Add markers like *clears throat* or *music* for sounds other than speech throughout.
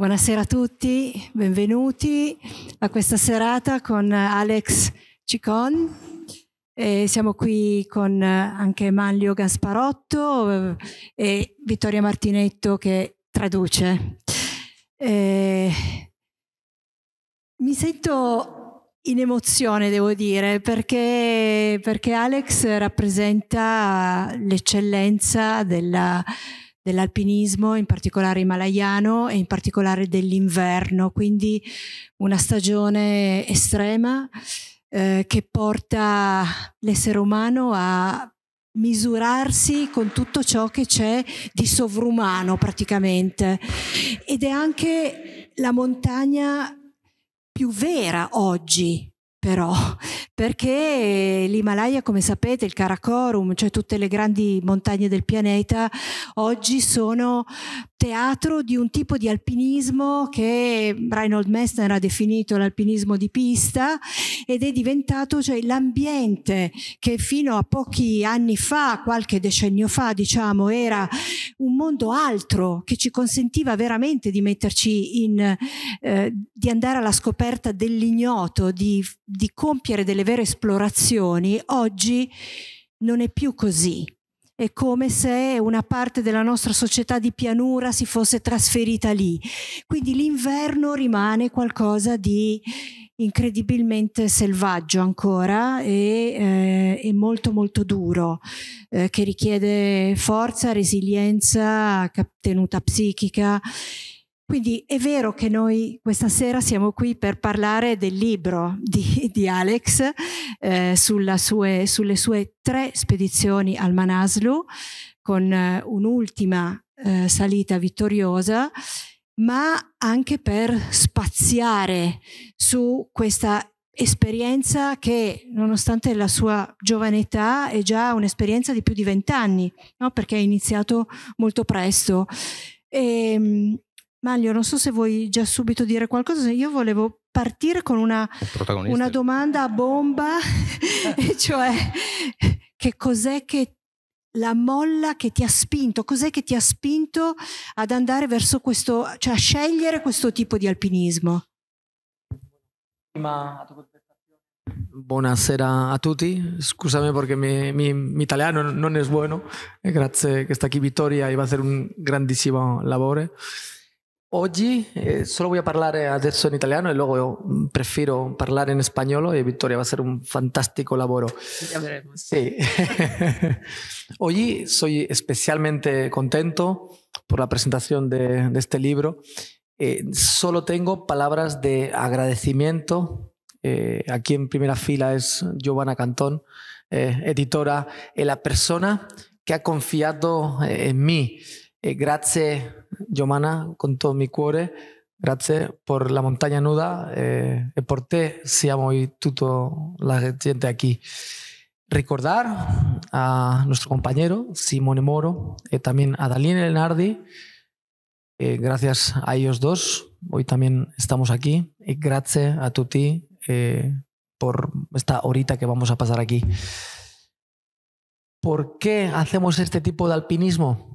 Buonasera a tutti, benvenuti a questa serata con Alex Cicon. E siamo qui con anche Manlio Gasparotto eh, e Vittoria Martinetto che traduce. E mi sento in emozione, devo dire, perché, perché Alex rappresenta l'eccellenza della dell'alpinismo, in particolare himalayano e in particolare dell'inverno, quindi una stagione estrema eh, che porta l'essere umano a misurarsi con tutto ciò che c'è di sovrumano praticamente ed è anche la montagna più vera oggi però, *laughs* perché l'Himalaya, come sapete, il Karakorum, cioè tutte le grandi montagne del pianeta, oggi sono teatro di un tipo di alpinismo che Reinhold Messner ha definito l'alpinismo di pista ed è diventato cioè, l'ambiente che fino a pochi anni fa, qualche decennio fa, diciamo, era un mondo altro che ci consentiva veramente di metterci in, eh, di andare alla scoperta dell'ignoto, di di compiere delle vere esplorazioni, oggi non è più così. È come se una parte della nostra società di pianura si fosse trasferita lì. Quindi l'inverno rimane qualcosa di incredibilmente selvaggio ancora e, eh, molto molto duro, eh, che richiede forza, resilienza, tenuta psichica quindi è vero che noi questa sera siamo qui per parlare del libro di, *laughs* di Alex eh, sue, sulle sue tre spedizioni al Manaslu con eh, un'ultima eh, salita vittoriosa, ma anche per spaziare su questa esperienza che, nonostante la sua giovane età, è già un'esperienza di più di vent'anni, no? perché ha iniziato molto presto. E, ehm, Maglio, non so se vuoi già subito dire qualcosa, io volevo partire con una, una domanda a bomba, *laughs* e cioè che cos'è che la molla che ti ha spinto, cos'è che ti ha spinto ad andare verso questo, cioè a scegliere questo tipo di alpinismo? Buonasera a tutti, scusami perché mi, mi, italiano non è buono, grazie che sta qui Vittoria e va a fare un grandissimo lavoro. Hoy eh, solo voy a hablar eh, adesso en italiano y luego mm, prefiero hablar en español. y Victoria va a ser un fantástico laboro. Ya veremos. Sí. Hoy *laughs* soy especialmente contento por la presentación de, este libro. Eh, solo tengo palabras de agradecimiento. aquí en primera fila es Giovanna Cantón, editora, la persona que ha confiado en mí. Gracias, eh, grazie Giovanna con todo mi cuore, Gracias por la montaña nuda y e ti te siamo y la gente aquí. Recordar a nuestro compañero Simone Moro, y eh, también a Dalín Lenardi, eh, gracias a ellos dos, hoy también estamos aquí, gracias a Tuti por esta horita que vamos a pasar aquí. ¿Por qué hacemos este tipo de alpinismo?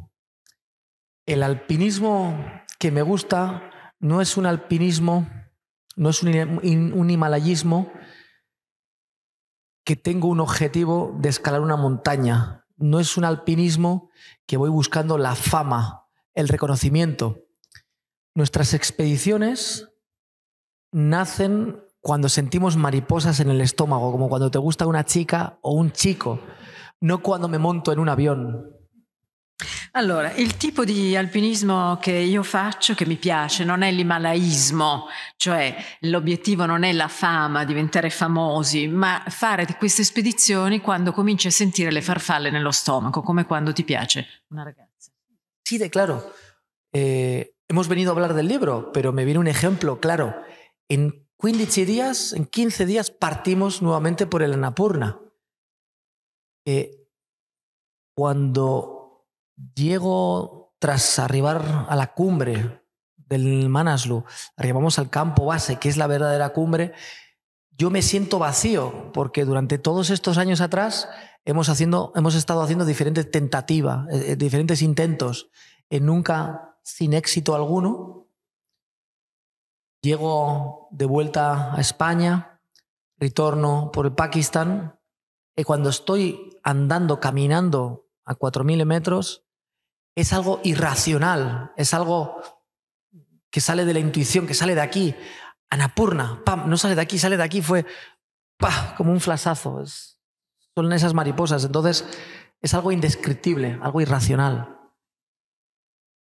el alpinismo que me gusta no es un alpinismo, no es un, himalayismo que tengo un objetivo de escalar una montaña. No es un alpinismo que voy buscando la fama, el reconocimiento. Nuestras expediciones nacen cuando sentimos mariposas en el estómago, como cuando te gusta una chica o un chico, no cuando me monto en un avión. Allora, il tipo di alpinismo che io faccio, che mi piace, non è l'imalaismo, cioè l'obiettivo non è la fama, diventare famosi, ma fare queste spedizioni quando cominci a sentire le farfalle nello stomaco, come quando ti piace una ragazza. Sì, è chiaro. Eh, hemos venuto a parlare del libro, però mi viene un esempio, chiaro. In 15 días, en 15 días partimos nuovamente per l'Annapurna. Annapurna. Eh, Llego tras arribar a la cumbre del Manaslu, arribamos al campo base, que es la verdadera cumbre, yo me siento vacío, porque durante todos estos años atrás hemos, haciendo, hemos estado haciendo diferentes tentativas, eh, eh, diferentes intentos, y eh, nunca sin éxito alguno. Llego de vuelta a España, retorno por el Pakistán, y cuando estoy andando, caminando a 4.000 metros, es algo irracional, es algo que sale de la intuición, que sale de aquí. Anapurna, pam, no sale de aquí, sale de aquí, fue pa, como un flasazo. son esas mariposas. Entonces, es algo indescriptible, algo irracional.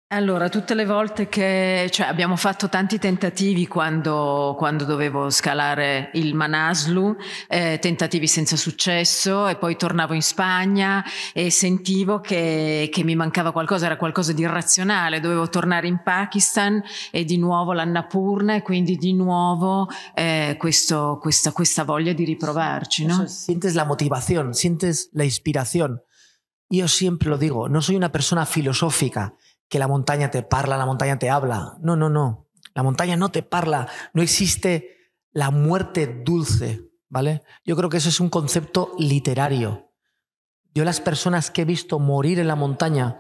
Allora, tutte le volte che cioè, abbiamo fatto tanti tentativi quando, quando dovevo scalare il Manaslu, eh, tentativi senza successo e poi tornavo in Spagna e sentivo che, che, mi mancava qualcosa, era qualcosa di irrazionale, dovevo tornare in Pakistan e di nuovo l'Annapurna e quindi di nuovo eh, questo, questa, questa, voglia di riprovarci. ¿no? sientes la motivazione, sientes la ispirazione. Io sempre lo dico, non sono una persona filosofica. que la montaña te parla, la montaña te habla. No, no, no. La montaña no te parla. No existe la muerte dulce, ¿vale? Yo creo que eso es un concepto literario. Yo las personas que he visto morir en la montaña,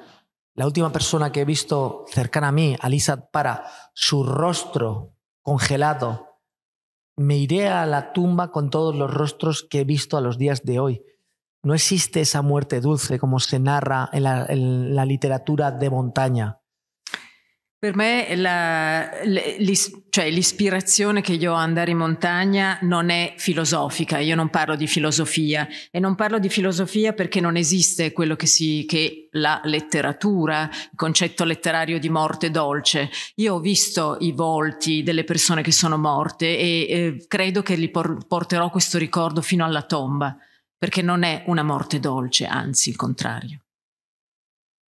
la última persona que he visto cercana a mí, Alisa Para, su rostro congelado, me iré a la tumba con todos los rostros que he visto a los días de hoy. No existe esa muerte dulce como se narra en la, en la literatura de montagna. Per me la, cioè, l'ispirazione che io ho ad andare in montagna non è filosofica, io non parlo di filosofia e non parlo di filosofia perché non esiste quello che, si, che la letteratura, il concetto letterario di morte dolce. Io ho visto i volti delle persone che sono morte e eh, credo che li por porterò questo ricordo fino alla tomba perché non è una morte dolce, anzi il contrario.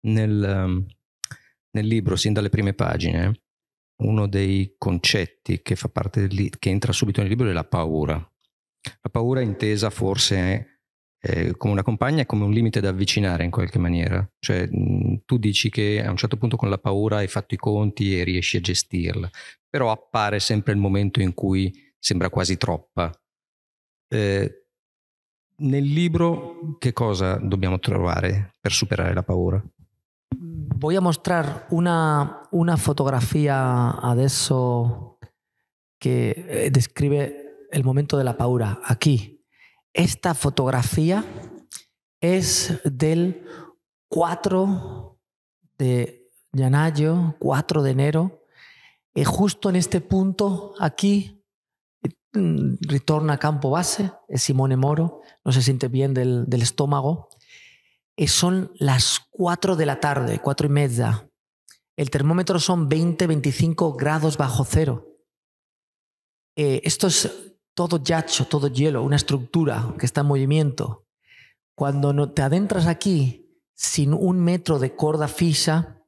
Nel, ehm, nel libro, sin dalle prime pagine, uno dei concetti che, del, che entra subito nel libro è la paura. La paura intesa forse eh, come una compagna, come un limite da avvicinare in qualche maniera. Cioè mhmm, tu dici che a un certo punto con la paura hai fatto i conti e riesci a gestirla, però appare sempre il momento in cui sembra quasi troppa. Eh, nel libro ¿qué cosa dobbiamo trovare per superar la paura? Voy a mostrar una, una fotografía adesso que eh, describe el momento de la paura aquí. Esta fotografía es del 4 de 4 de enero, y justo en este punto aquí Mm, ritorna a campo base, es Simone Moro, no se siente bien del, estómago. Eh, son las 4 de la tarde, ...cuatro y media. El termómetro son 20, 25 grados bajo cero. Eh, esto es todo yacho, todo hielo, una estructura que está en movimiento. Cuando no te adentras aquí sin un metro de corda fija,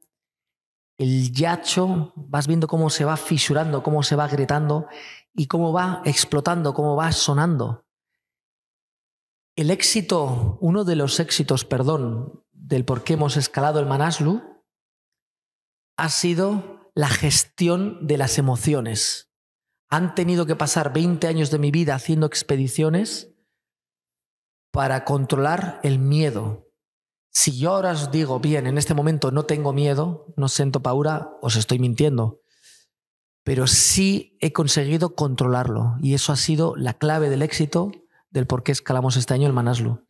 el yacho, vas viendo cómo se va fisurando, cómo se va agrietando y cómo va explotando, cómo va sonando. El éxito, uno de los éxitos, perdón, del por qué hemos escalado el Manaslu, ha sido la gestión de las emociones. Han tenido que pasar 20 años de mi vida haciendo expediciones para controlar el miedo. Si yo ahora os digo, bien, en este momento no tengo miedo, no siento paura, os estoy mintiendo. pero sí he conseguido controlarlo y eso ha sido la clave del éxito del por qué scalamos este año el Manaslu.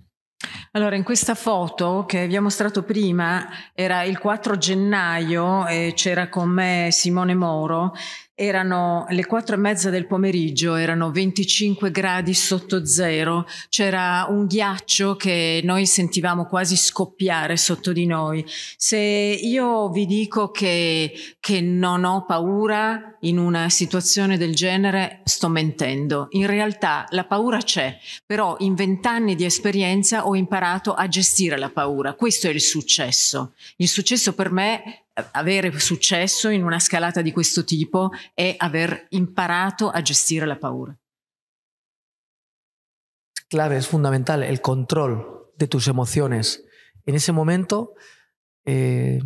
Allora, in questa foto che vi ho mostrato prima era il 4 gennaio e eh, c'era con me Simone Moro erano le quattro e mezza del pomeriggio, erano 25 gradi sotto zero, c'era un ghiaccio che noi sentivamo quasi scoppiare sotto di noi. Se io vi dico che, che non ho paura in una situazione del genere, sto mentendo. In realtà la paura c'è, però in vent'anni di esperienza ho imparato a gestire la paura. Questo è il successo. Il successo per me avere successo in una scalata de questo tipo es haber imparato a gestire la paura. Clave, es fundamental el control de tus emociones. En ese momento, eh,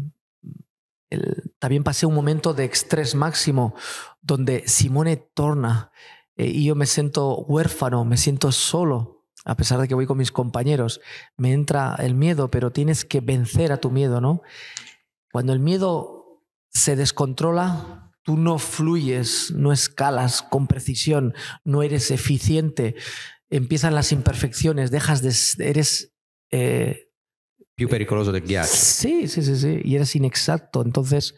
también pasé un momento de estrés máximo donde Simone torna eh, y yo me siento huérfano, me siento solo a pesar de que voy con mis compañeros, me entra el miedo, pero tienes que vencer a tu miedo, ¿no? Cuando el miedo se descontrola, tú no fluyes, no escalas con precisión, no eres eficiente, empiezan las imperfecciones, dejas de... eres... Eh, più pericoloso del Sí, sí, sí, sí, y eres inexacto. Entonces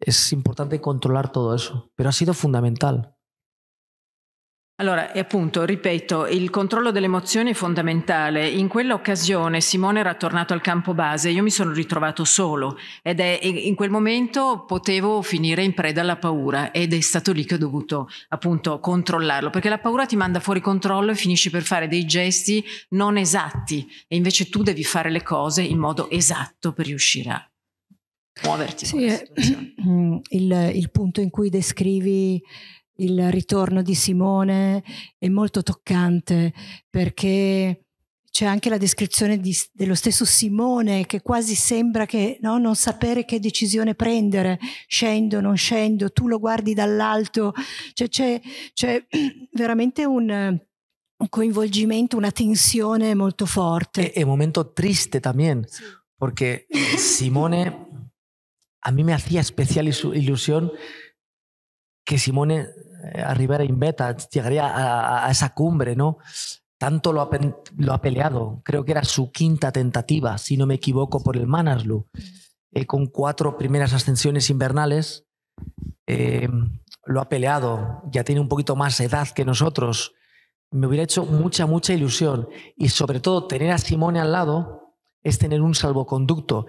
es importante controlar todo eso, pero ha sido fundamental. Allora, e appunto, ripeto, il controllo delle emozioni è fondamentale. In quell'occasione Simone era tornato al campo base, io mi sono ritrovato solo ed è in quel momento potevo finire in preda alla paura ed è stato lì che ho dovuto appunto controllarlo, perché la paura ti manda fuori controllo e finisci per fare dei gesti non esatti e invece tu devi fare le cose in modo esatto per riuscire a muoverti. Sì, eh, *clears throat* il, il punto in cui descrivi il ritorno di Simone è molto toccante perché c'è anche la descrizione di, dello stesso Simone che quasi sembra che no, non sapere che decisione prendere, scendo, non scendo, tu lo guardi dall'alto, cioè, c'è, c'è *clears throat* veramente un, un, coinvolgimento, una tensione molto forte. Es un momento triste también, sí. porque *laughs* Simone, a mí me hacía especial ilusión que Simone Eh, a Rivera Inveta, llegaría a, esa cumbre, ¿no? Tanto lo ha, peleado, creo que era su quinta tentativa, si no me equivoco, por el Manaslu, eh, con cuatro primeras ascensiones invernales. Eh, lo ha peleado, ya tiene un poquito más edad que nosotros. Me hubiera hecho mucha, mucha ilusión. Y sobre todo, tener a Simone al lado es tener un salvoconducto.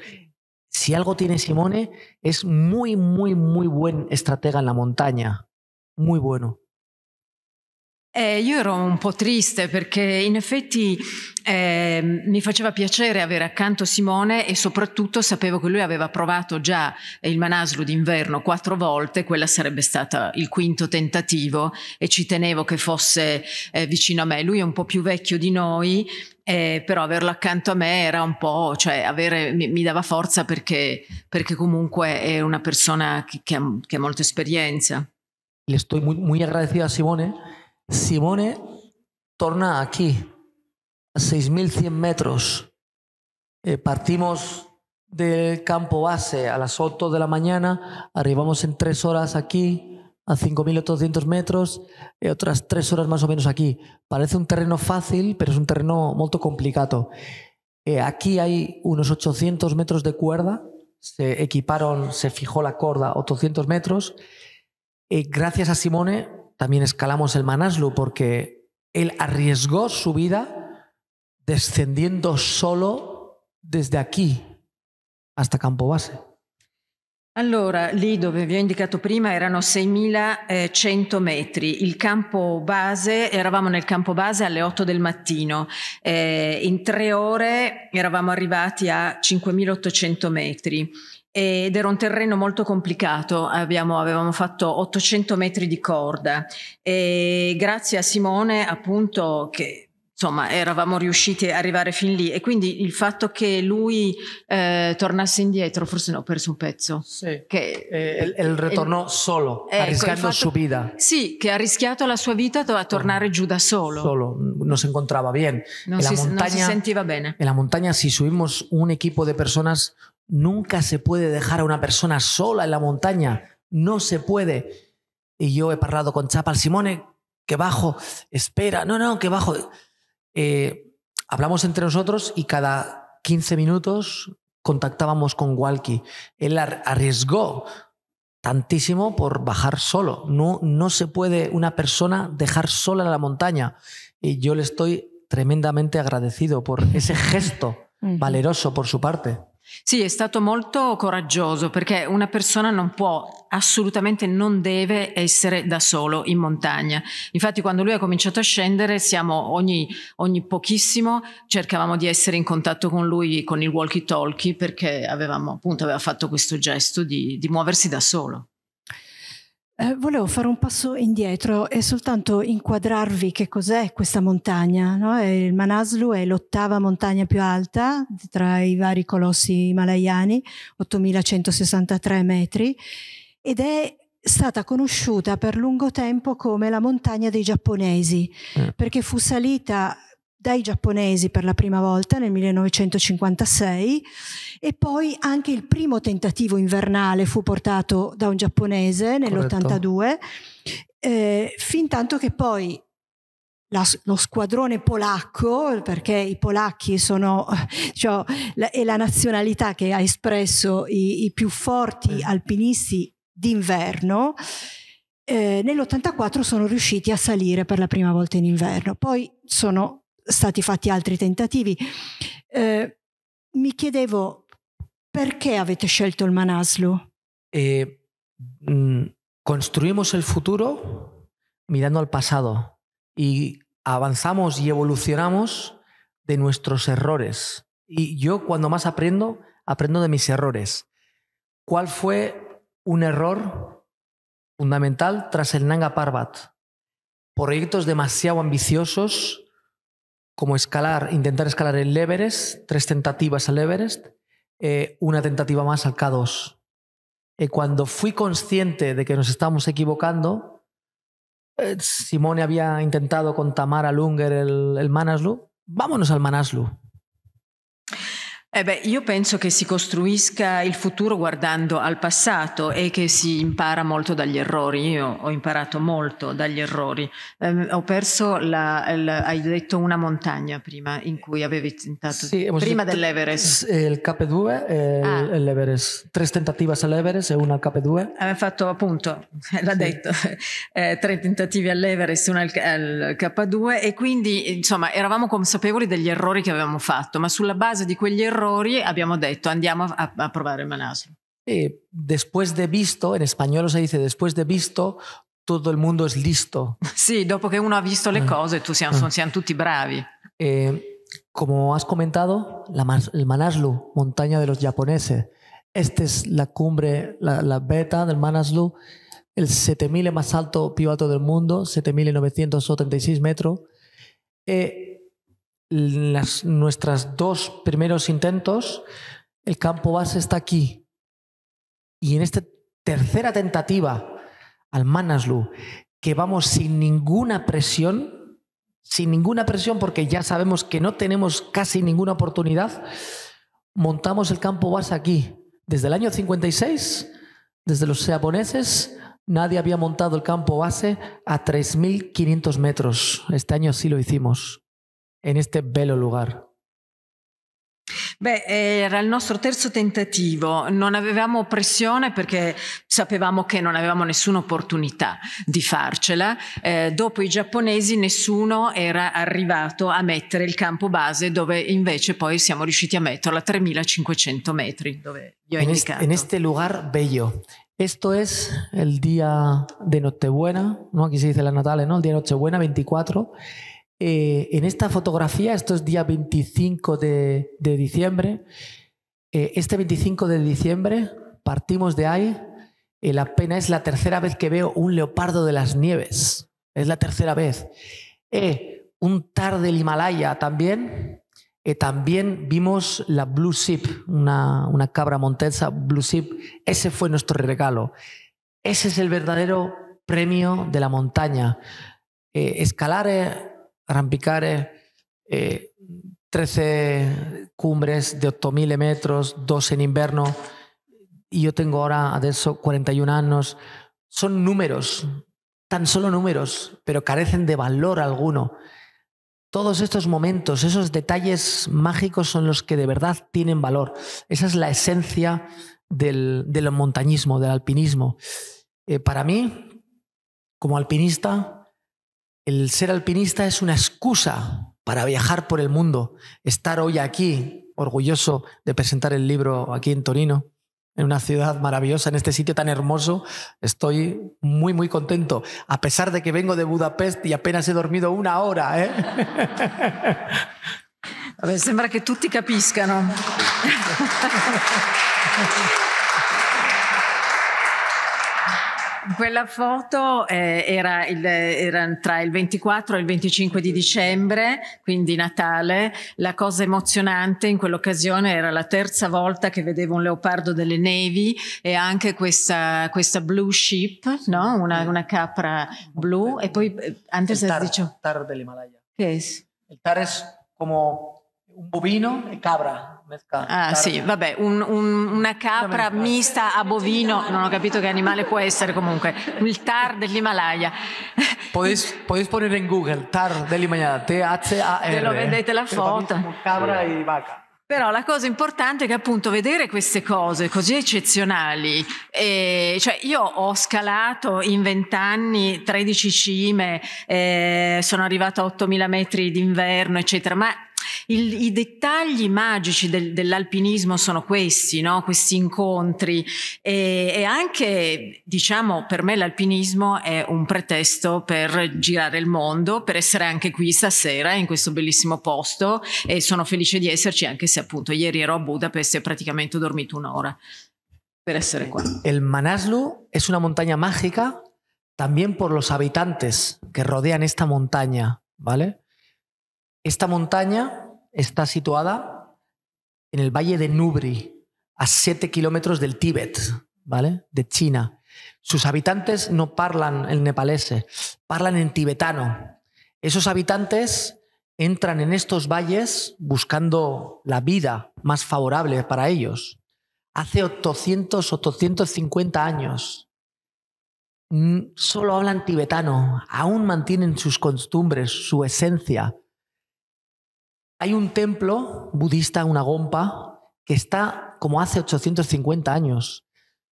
Si algo tiene Simone, es muy, muy, muy buen estratega en la montaña. muy bueno. Eh, io ero un po' triste perché in effetti eh, mi faceva piacere avere accanto Simone e soprattutto sapevo che lui aveva provato già il Manaslu d'inverno quattro volte, quella sarebbe stata il quinto tentativo e ci tenevo che fosse eh, vicino a me. Lui è un po' più vecchio di noi, eh, però averlo accanto a me era un po', cioè avere, mi, mi dava forza perché, perché, comunque è una persona che, che ha, che ha molta esperienza. le estoy muy, muy agradecido a Simone. Simone torna aquí, a 6.100 metros. Eh, partimos del campo base a las 8 de la mañana, arribamos en tres horas aquí, a 5.800 metros, y eh, otras tres horas más o menos aquí. Parece un terreno fácil, pero es un terreno muy complicado. Eh, aquí hay unos 800 metros de cuerda, se equiparon, se fijó la cuerda, 800 metros, eh, gracias a Simone también escalamos el Manaslu porque él arriesgó su vida descendiendo solo desde aquí hasta Campobase. Allora, lì dove vi ho indicato prima erano 6.100 metri, il campo base, eravamo nel campo base alle 8 del mattino, eh, in tre ore eravamo arrivati a 5.800 metri ed era un terreno molto complicato, Abbiamo, avevamo fatto 800 metri di corda e grazie a Simone appunto che insomma eravamo riusciti ad arrivare fin lì e quindi il fatto che lui eh, tornasse indietro, forse no, ho perso un pezzo. Sì. Che, e, e, ritornò e, solo, ecco, arrischiando la sua vita. Sì, che ha rischiato la sua vita a tornare giù da solo. Solo, non se encontraba bien. No, en si, la montaña, no se sentiva bene. E la montagna, si subimos un equipo di persone Nunca se puede dejar a una persona sola en la montaña. No se puede. Y yo he parlado con Chapal Simone, que bajo, espera, no, no, que bajo. Eh, hablamos entre nosotros y cada 15 minutos contactábamos con Walkie. Él arriesgó tantísimo por bajar solo. No, no se puede una persona dejar sola en la montaña. Y yo le estoy tremendamente agradecido por ese gesto valeroso por su parte. Sì, è stato molto coraggioso perché una persona non può, assolutamente non deve essere da solo in montagna. Infatti quando lui ha cominciato a scendere, siamo ogni, ogni pochissimo, cercavamo di essere in contatto con lui con il walkie talkie perché avevamo, appunto, aveva fatto questo gesto di, di muoversi da solo. Eh, volevo fare un passo indietro e soltanto inquadrarvi che cos'è questa montagna. No? Il Manaslu è l'ottava montagna più alta tra i vari colossi himalayani, 8163 metri, ed è stata conosciuta per lungo tempo come la montagna dei giapponesi, mm. perché fu salita dai giapponesi per la prima volta nel 1956 e poi anche il primo tentativo invernale fu portato da un giapponese nell'82, eh, fin tanto che poi la, lo squadrone polacco, perché i polacchi sono *laughs* cioè, la, è la nazionalità che ha espresso i, i più forti alpinisti d'inverno, eh, nell'84 sono riusciti a salire per la prima volta in inverno. Poi sono stati fatti altri tentativi. Eh, mi chiedevo perché avete scelto el Manaslu? Eh, mm, construimos el futuro mirando al pasado y avanzamos y evolucionamos de nuestros errores. Y yo cuando más aprendo, aprendo de mis errores. ¿Cuál fue un error fundamental tras el Nanga Parbat? Proyectos demasiado ambiciosos como escalar, intentar escalar el Everest, tres tentativas al Everest, eh, una tentativa más al K2. Eh, cuando fui consciente de que nos estábamos equivocando, eh, Simone había intentado con Tamara Lunger el, el Manaslu, vámonos al Manaslu. Eh beh, io penso che si costruisca il futuro guardando al passato e che si impara molto dagli errori. Io ho imparato molto dagli errori. Eh, ho perso la, la, hai detto una montagna prima in cui avevi tentato sì, prima dell'Everest. Eh, il k 2 e eh, ah. l'Everest. Tre tentative all'Everest e una al k 2 eh, Avevo fatto appunto, *laughs* l'ha sì. detto, *laughs* eh, tre tentativi all'Everest e una al, al K2 e quindi insomma eravamo consapevoli degli errori che avevamo fatto, ma sulla base di quegli errori ...habíamos abbiamo detto andiamo a, probar el il Manaslu. después de visto, en español se dice después de visto, todo el mundo es listo. Sí, dopo que uno ha visto le ah, cosas... tu siamo, ah. son, siamo bravi. Eh, como has comentado, la, el Manaslu, montaña de los japoneses. Esta es la cumbre, la, beta del Manaslu, el 7000 más alto alto del mundo, 7936 metros. Eh, las, nuestras dos primeros intentos, el campo base está aquí. Y en esta tercera tentativa al Manaslu, que vamos sin ninguna presión, sin ninguna presión porque ya sabemos que no tenemos casi ninguna oportunidad, montamos el campo base aquí. Desde el año 56, desde los japoneses, nadie había montado el campo base a 3.500 metros. Este año sí lo hicimos. in questo bello luogo? Beh, eh, era il nostro terzo tentativo, non avevamo pressione perché sapevamo che non avevamo nessuna opportunità di farcela. Eh, dopo i giapponesi nessuno era arrivato a mettere il campo base dove invece poi siamo riusciti a metterla a 3500 metri, dove io ho indicato. in questo luogo bello. Esto es il día di Nottebuena, ¿no? qui si dice la Natale, ¿no? il día di Nottebuena 24. Eh, en esta fotografía, esto es día 25 de, diciembre, eh, este 25 de diciembre partimos de ahí, y la pena es la tercera vez que veo un leopardo de las nieves, es la tercera vez. Eh, un tar del Himalaya también, también vimos la Blue Sheep, una, cabra montesa, Blue Sheep. Ese fue nuestro regalo. Ese es el verdadero premio de la montaña. Eh, escalar Rampicares, eh, 13 cumbres de 8.000 metros, dos en invierno, y yo tengo ahora de eso 41 años. Son números, tan solo números, pero carecen de valor alguno. Todos estos momentos, esos detalles mágicos son los que de verdad tienen valor. Esa es la esencia del, montañismo, del alpinismo. Eh, para mí, como alpinista, el ser alpinista es una excusa para viajar por el mundo, estar hoy aquí, orgulloso de presentar el libro aquí en Torino, en una ciudad maravillosa, en este sitio tan hermoso. Estoy muy, muy contento, a pesar de que vengo de Budapest y apenas he dormido una hora. ¿eh? *laughs* ver, sembra que tutti capiscano. *laughs* Quella foto eh, era, il, era, tra il 24 e il 25 di dicembre, quindi Natale. La cosa emozionante in quell'occasione era la terza volta che vedevo un leopardo delle nevi e anche questa, questa blue sheep, no? una, una capra blu. E poi, eh, antes has dicho... Tar del Himalaya. ¿Qué es? tar es como un bovino e cabra mercante. Ah sì, vabbè, un, un, una capra mista a bovino, non ho capito che animale può essere comunque, il tar dell'Himalaya. Puoi podéis in en Google tar dell'Himalaya, T-H-A-R. Lo vedete la foto. Capra e vaca. Però la cosa importante è che appunto vedere queste cose così eccezionali, eh, cioè io ho scalato in 20 anni 13 cime, eh, sono arrivata a 8.000 metri d'inverno, eccetera, ma il, i dettagli magici del, dell'alpinismo sono questi, no? questi incontri e, e, anche, diciamo, per me l'alpinismo è un pretesto per girare il mondo, per essere anche qui stasera in questo bellissimo posto e sono felice di esserci anche se appunto ieri ero a Budapest e praticamente ho dormito un'ora per essere qua. Il Manaslu è una montagna magica? también por los habitantes que rodean esta montaña, ¿vale? Esta montaña está situada en el valle de Nubri, a 7 kilómetros del Tíbet, ¿vale? De China. Sus habitantes no hablan el nepalese, hablan en tibetano. Esos habitantes entran en estos valles buscando la vida más favorable para ellos. Hace 800, 850 años solo hablan tibetano, aún mantienen sus costumbres, su esencia, hay un templo budista, una gompa, que está como hace 850 años.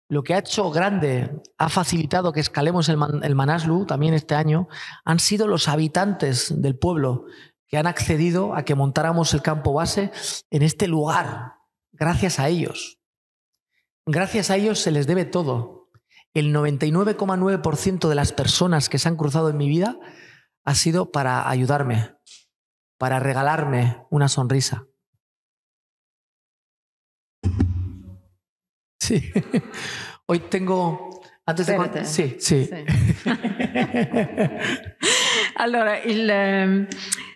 Lo que ha hecho grande, ha facilitado que escalemos el, Manaslu también este año, han sido los habitantes del pueblo que han accedido a que montáramos el campo base en este lugar, gracias a ellos. Gracias a ellos se les debe todo. El 99,9% de las personas que se han cruzado en mi vida ha sido para ayudarme, para regalarme una sonrisa. Sí. *laughs* Hoy tengo. Antes de. Sí, sí. sí. *laughs* *laughs* allora, il, ehm,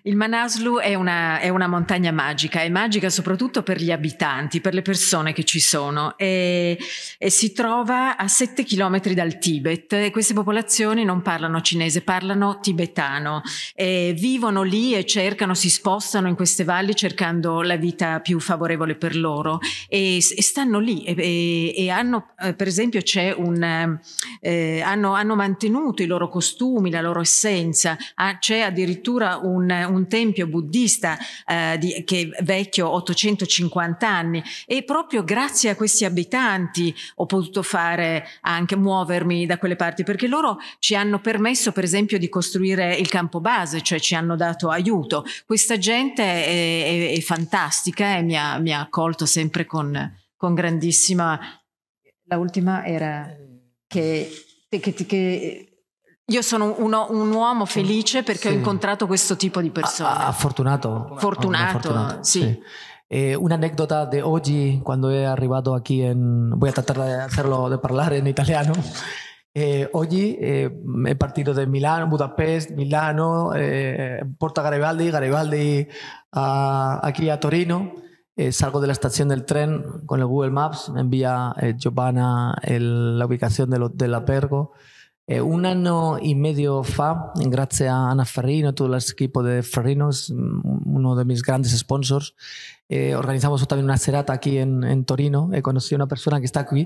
il Manaslu è una, è una, montagna magica, è magica soprattutto per gli abitanti, per le persone che ci sono e, e si trova a 7 km dal Tibet e queste popolazioni non parlano cinese, parlano tibetano e vivono lì e cercano, si spostano in queste valli cercando la vita più favorevole per loro e, e stanno lì e, e hanno, eh, per esempio c'è un, eh, hanno, hanno, mantenuto i loro costumi, la loro essenza. Ah, c'è addirittura un, un tempio buddista eh, di, che è vecchio 850 anni e proprio grazie a questi abitanti ho potuto fare anche muovermi da quelle parti perché loro ci hanno permesso per esempio di costruire il campo base, cioè ci hanno dato aiuto. Questa gente è, è, è fantastica e mi ha, mi ha accolto sempre con, con grandissima... La ultima era che, che, che io sono uno, un uomo felice perché sì. ho incontrato questo tipo di persone. Ah, fortunato. Fortunato, fortunato sì. sì. Eh, un'aneddota di oggi, quando è arrivato qui, in... voy a tratar di parlare in italiano. Eh, oggi eh, è partito da Milano, Budapest, Milano, eh, Porta Garibaldi, Garibaldi a, qui a Torino Eh, salgo de la estación del tren con el Google Maps, me envía eh, Giovanna la ubicación de la Pergo eh, un año y medio fa, gracias a Ana Ferrino, todo el equipo de Ferrinos, mm, uno de mis grandes sponsors, eh, organizamos también una serata aquí en, Torino, he conocido a una persona que está aquí,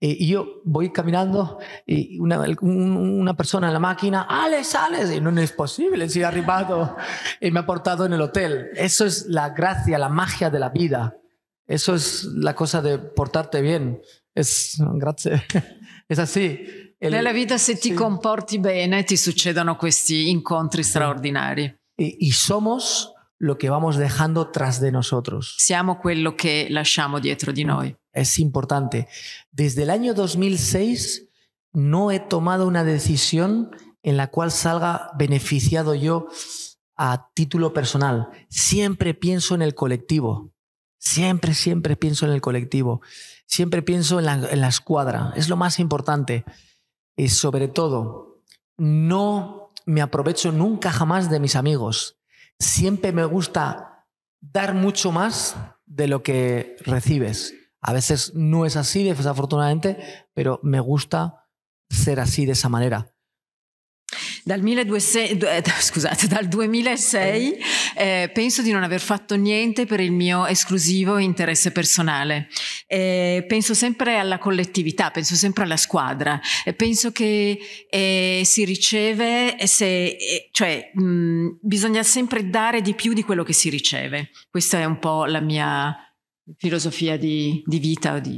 eh, y yo voy caminando, y una, persona en la máquina, Alex, sales y no, es posible, si ha arribado y eh, me ha portado en el hotel. Eso es la gracia, la magia de la vida. Eso es la cosa de portarte bien. Es, ¡Gracias! *laughs* es así. Nella la se ti te comporti bene ti succedono questi incontri straordinari. E, y somos lo que vamos dejando tras de nosotros. Siamo lo que lasciamo dietro di nosotros. Es importante. Desde el año 2006 no he tomado una decisión en la cual salga beneficiado yo a título personal. Siempre pienso en el colectivo. Siempre, siempre pienso en el colectivo. Siempre pienso en la, en la escuadra. Es lo más importante. Y eh, sobre todo, no me aprovecho nunca jamás de mis amigos siempre me gusta dar mucho más de lo que recibes. A veces no es así, desafortunadamente, pero me gusta ser así de esa manera. Dal, 12, eh, *laughs* scusate, dal 2006 eh, penso di non aver fatto niente per il mio esclusivo interesse personale. Eh, penso sempre alla collettività, penso sempre alla squadra. Eh, penso che eh, si riceve, se, eh, cioè mh, mm, bisogna sempre dare di più di quello che si riceve. Questa è un po' la mia filosofia di, di vita. Di...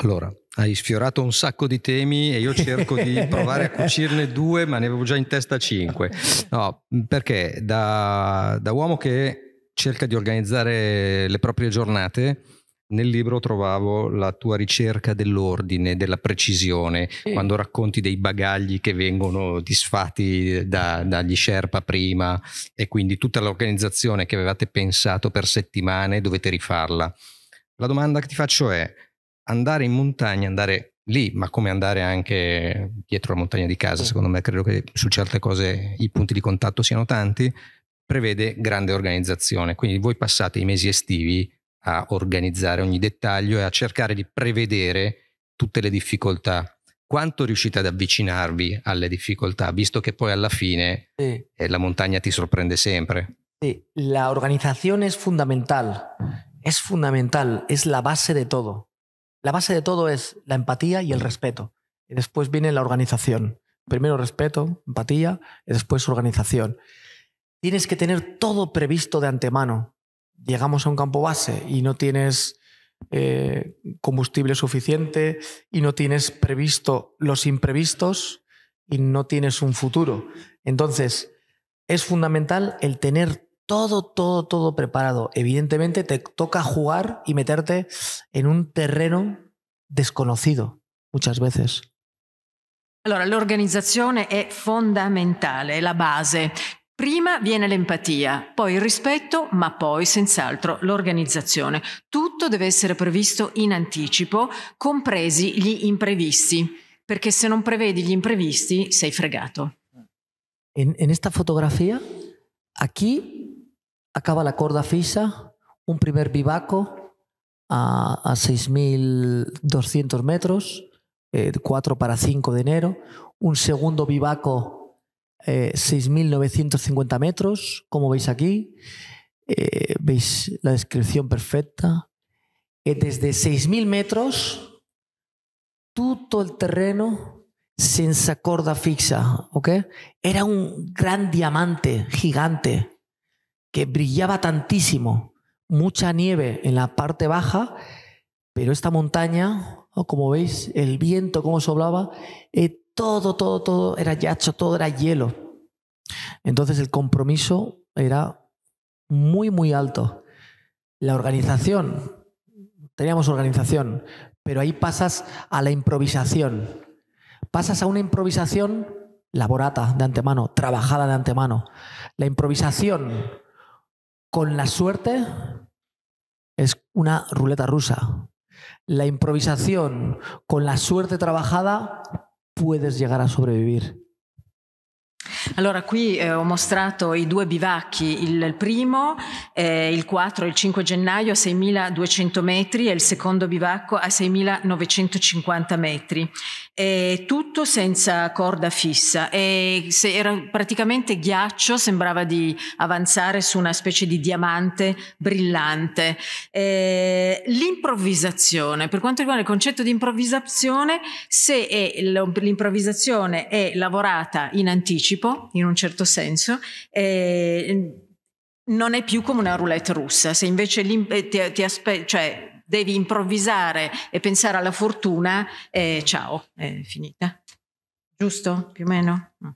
Allora, hai sfiorato un sacco di temi e io cerco di *laughs* provare a cucirne due, ma ne avevo già in testa cinque. No, perché da, da uomo che cerca di organizzare le proprie giornate, nel libro trovavo la tua ricerca dell'ordine, della precisione, sì. quando racconti dei bagagli che vengono disfatti da, dagli Sherpa prima e quindi tutta l'organizzazione che avevate pensato per settimane dovete rifarla. La domanda che ti faccio è, andare in montagna, andare lì, ma come andare anche dietro la montagna di casa, mm. secondo me credo che su certe cose i punti di contatto siano tanti, prevede grande organizzazione. Quindi voi passate i mesi estivi a organizzare ogni dettaglio e a cercare di prevedere tutte le difficoltà. Quanto riuscite ad avvicinarvi alle difficoltà, visto che poi alla fine sí. eh, la montagna ti sorprende sempre? Sì, la organización es fundamental, es fundamental, es la base di tutto. la base de todo es la empatía y el respeto. Y después viene la organización. Primero respeto, empatía, y después organización. Tienes que tener todo previsto de antemano. Llegamos a un campo base y no tienes eh, combustible suficiente y no tienes previsto los imprevistos y no tienes un futuro. Entonces, es fundamental el tener todo, todo, todo preparado. Evidentemente te toca jugar y meterte en un terreno desconocido muchas veces. Allora, l'organizzazione è fondamentale, è la base. Prima viene l'empatia, poi il rispetto, ma poi senz'altro l'organizzazione. Tutto deve essere previsto in anticipo, compresi gli imprevisti, perché se non prevedi gli imprevisti sei fregato. In questa fotografia, qui acaba la corda fija, un primer vivaco a, 6.200 metros, 4 eh, para 5 de enero, un segundo vivaco eh, 6.950 metros, como veis aquí, eh, veis la descripción perfecta, eh, desde 6.000 metros, todo el terreno sin corda fija, Era un gran diamante gigante que brillaba tantísimo, mucha nieve en la parte baja, pero esta montaña, como veis, el viento, como soblaba, eh, todo, todo, todo era yacho, todo era hielo. Entonces el compromiso era muy, muy alto. La organización, teníamos organización, pero ahí pasas a la improvisación. Pasas a una improvisación laborata de antemano, trabajada de antemano. La improvisación con la suerte es una ruleta rusa. La improvisación, con la suerte trabajada, puedes llegar a sobrevivir. Allora, qui eh, ho mostrato i due bivacchi, il, primo eh, il 4 e il 5 gennaio a 6.200 metri e il secondo bivacco a 6.950 metri. eh, tutto senza corda fissa e era praticamente ghiaccio, sembrava di avanzare su una specie di diamante brillante. Eh, l'improvvisazione, per quanto riguarda il concetto di improvvisazione, se è l'improvvisazione è lavorata in anticipo, in un certo senso, eh, non è più come una roulette russa, se invece eh, ti, ti aspe- cioè, devi improvvisare e pensare alla fortuna, eh, ciao, è finita. Giusto? Più o meno? Mm.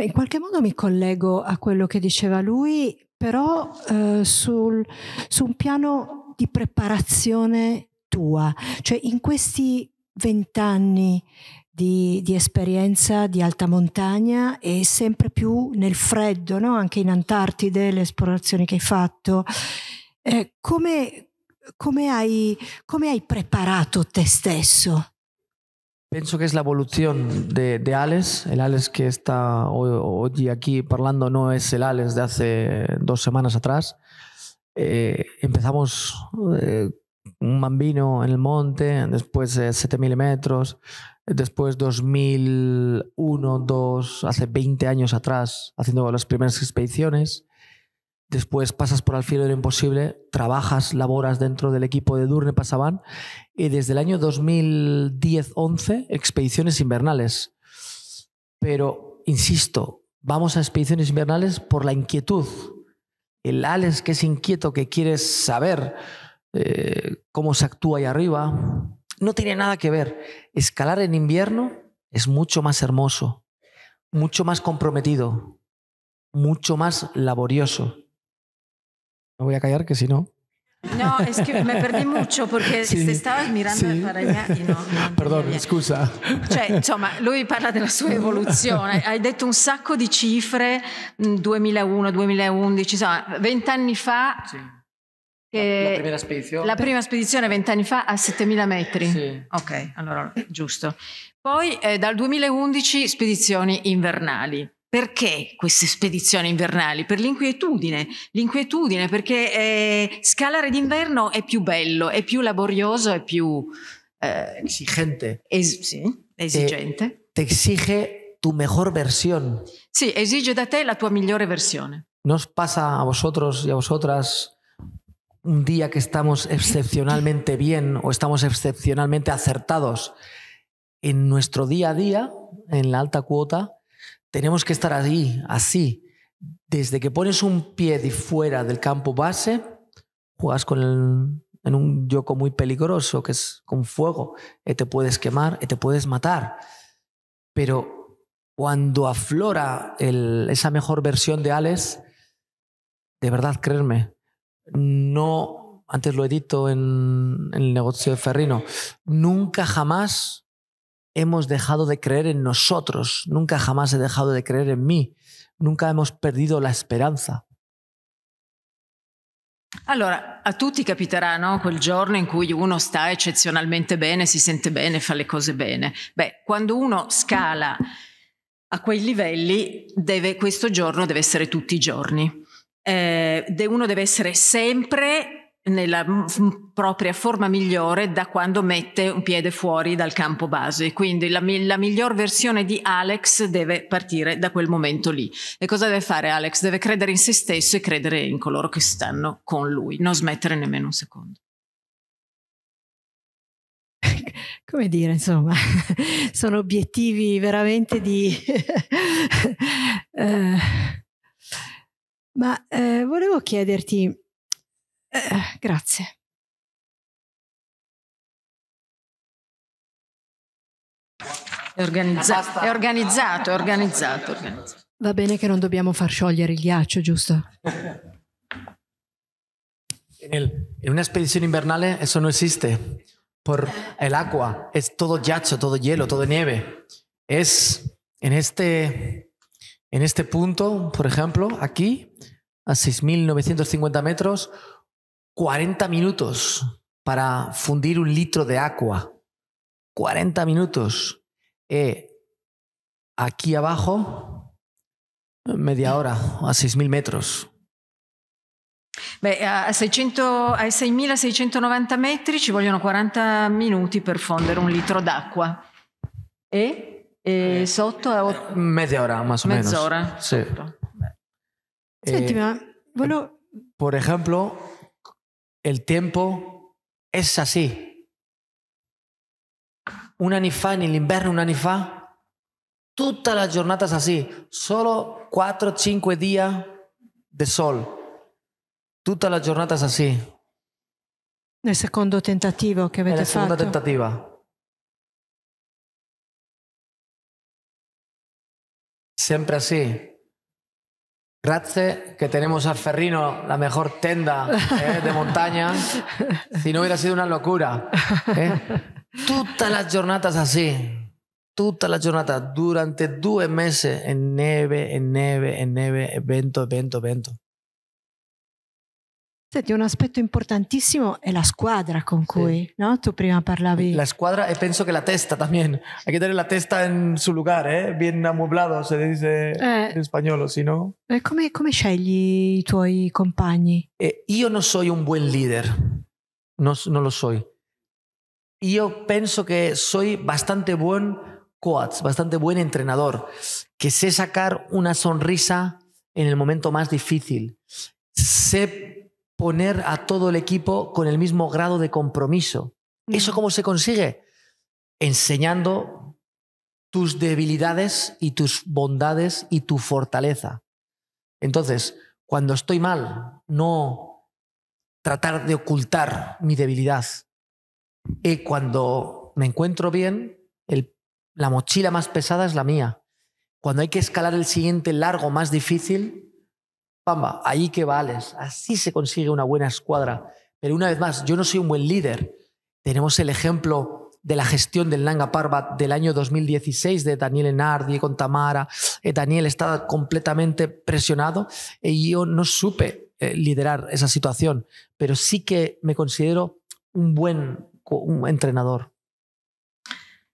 In qualche modo mi collego a quello che diceva lui, però eh, sul, su un piano di preparazione tua, cioè in questi vent'anni di, di, esperienza di alta montagna e sempre più nel freddo, no? anche in Antartide, le esplorazioni che hai fatto. Eh, come, ¿Cómo hay preparado hai preparato te stesso? Penso es la evolución de, de Alex, el Alex que está hoy, aquí parlando no es el Alex de hace dos semanas atrás. Eh, empezamos eh, un bambino en el monte, después 7000 eh, metros, después 2001, 2002, hace 20 años atrás, haciendo las primeras expediciones después pasas por Al de lo Imposible, trabajas, laboras dentro del equipo de Durne Pasaban y desde el año 2010-11 expediciones invernales. Pero, insisto, vamos a expediciones invernales por la inquietud. El Alex que es inquieto, que quiere saber eh, cómo se actúa ahí arriba, no tiene nada que ver. Escalar en invierno es mucho más hermoso, mucho más comprometido, mucho más laborioso Me voy a callar que si no. No, es que me perdí mucho perché sí, *laughs* se estabas mirando sí. Faragnani. No, no Perdón, scusa. Cioè, insomma, lui parla della sua evoluzione. *laughs* Hai detto un sacco di cifre, 2001, mm, 2011, insomma, vent'anni fa. Sì. La, la prima spedizione? La prima spedizione vent'anni fa a 7000 metri. Sì. Ok, allora giusto. Poi eh, dal 2011 spedizioni invernali. Perché queste spedizioni invernali? Per l'inquietudine, l'inquietudine perché eh, scalare d'inverno è più bello, è più laborioso, è più... Eh, esigente. Es sì, esigente. Te, te exige tu mejor versión. Sì, esige da te la tua migliore versione. Nos passa a vosotros e a vosotras un día que estamos excepcionalmente bien o estamos excepcionalmente acertados en nuestro día a día, en la alta cuota, Tenemos que estar ahí, así. Desde que pones un pie de fuera del campo base, juegas con en un yoco muy peligroso, que es con fuego. Y te puedes quemar, y te puedes matar. Pero cuando aflora esa mejor versión de Alex, de verdad, creerme, no, antes lo he dicho en el negocio de Ferrino, nunca jamás hemos dejado de creer en nosotros, nunca jamás he dejado de creer en mí, nunca hemos perdido la speranza. Allora, a tutti capiterà no? quel giorno in cui uno sta eccezionalmente bene, si sente bene, fa le cose bene. Beh, quando uno scala a quei livelli, deve, questo giorno deve essere tutti i giorni. Eh, uno deve essere sempre nella propria forma migliore da quando mette un piede fuori dal campo base. Quindi la, la, miglior versione di Alex deve partire da quel momento lì. E cosa deve fare Alex? Deve credere in se stesso e credere in coloro che stanno con lui, non smettere nemmeno un secondo. *laughs* Come dire, insomma, *laughs* sono obiettivi veramente di... uh, *laughs* ma uh, volevo chiederti eh, grazie. Ah, è, organizzato, è organizzato, è organizzato. Va bene che non dobbiamo far sciogliere il ghiaccio, giusto? In una expedición invernale eh, eso no existe. Por el agua, es todo yacho, todo hielo, todo nieve. Es en este, en este punto, por ejemplo, aquí, a 6.950 metros, 40 minutos para fundir un litro de agua. 40 minutos. Eh, aquí abajo, media hora, a 6.000 metros. Beh, a, 600, ai 6.690 metros, ci vogliono 40 minuti per fondere un litro d'acqua. E, e eh, sotto? A... Eh, media hora, más o menos. Mezz'ora. Sí. Eh, Senti, ma Por ejemplo, el tiempo es así. Un año fa en el invierno, un año anifá, todas las jornadas así, solo cuatro o cinco días de sol. toda la jornadas así. En el segundo tentativo que avete fatto. La segunda tentativa. siempre así. Gracias que tenemos al Ferrino, la mejor tenda eh, de montaña. Si no hubiera sido una locura. ¿eh? Todas las jornadas así. Todas las jornadas. Durante dos meses. En nieve, en nieve, en nieve. Evento, evento, vento. Senti, un aspecto importantísimo es la escuadra con cui ¿no? tú prima parlavi. La escuadra y eh, pienso que la testa también. Hay que tener la testa en su lugar, ¿eh? bien amueblado, se dice eh. en español. spagnolo, sino no. ¿Cómo eh, come, come, scegli i Eh, un buen líder. no, lo soy. Yo pienso que soy bastante buen coach, bastante buen entrenador, que sé sacar una sonrisa en el momento más difícil. Sé poner a todo el equipo con el mismo grado de compromiso. ¿Eso cómo se consigue? Enseñando tus debilidades y tus bondades y tu fortaleza. Entonces, cuando estoy mal, no tratar de ocultar mi debilidad. Y cuando me encuentro bien, la mochila más pesada es la mía. Cuando hay que escalar el siguiente largo más difícil, ahí que vales. Así se consigue una buena escuadra. Pero una vez más, yo no soy un buen líder. Tenemos el ejemplo de la gestión del Nanga Parbat del año 2016 de Daniel Enardi con Tamara. Eh, Daniel estaba completamente presionado eh, y yo no supe eh, liderar esa situación, pero sí que me considero un buen entrenador.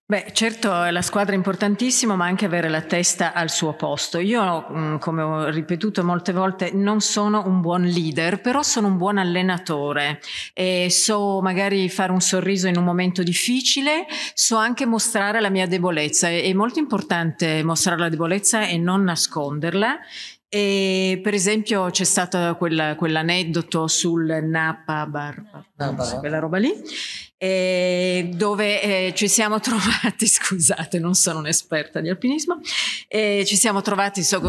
Beh, certo la squadra è importantissima, ma anche avere la testa al suo posto. Io, mm, come ho ripetuto molte volte, non sono un buon leader, però sono un buon allenatore e so magari fare un sorriso in un momento difficile, so anche mostrare la mia debolezza. È molto importante mostrare la debolezza e non nasconderla e per esempio c'è stato quella, quell'aneddoto sul Napa Bar, Napa, quella roba lì, eh, dove eh, ci siamo *laughs* trovati, scusate non sono un'esperta di alpinismo, eh, ci siamo trovati so,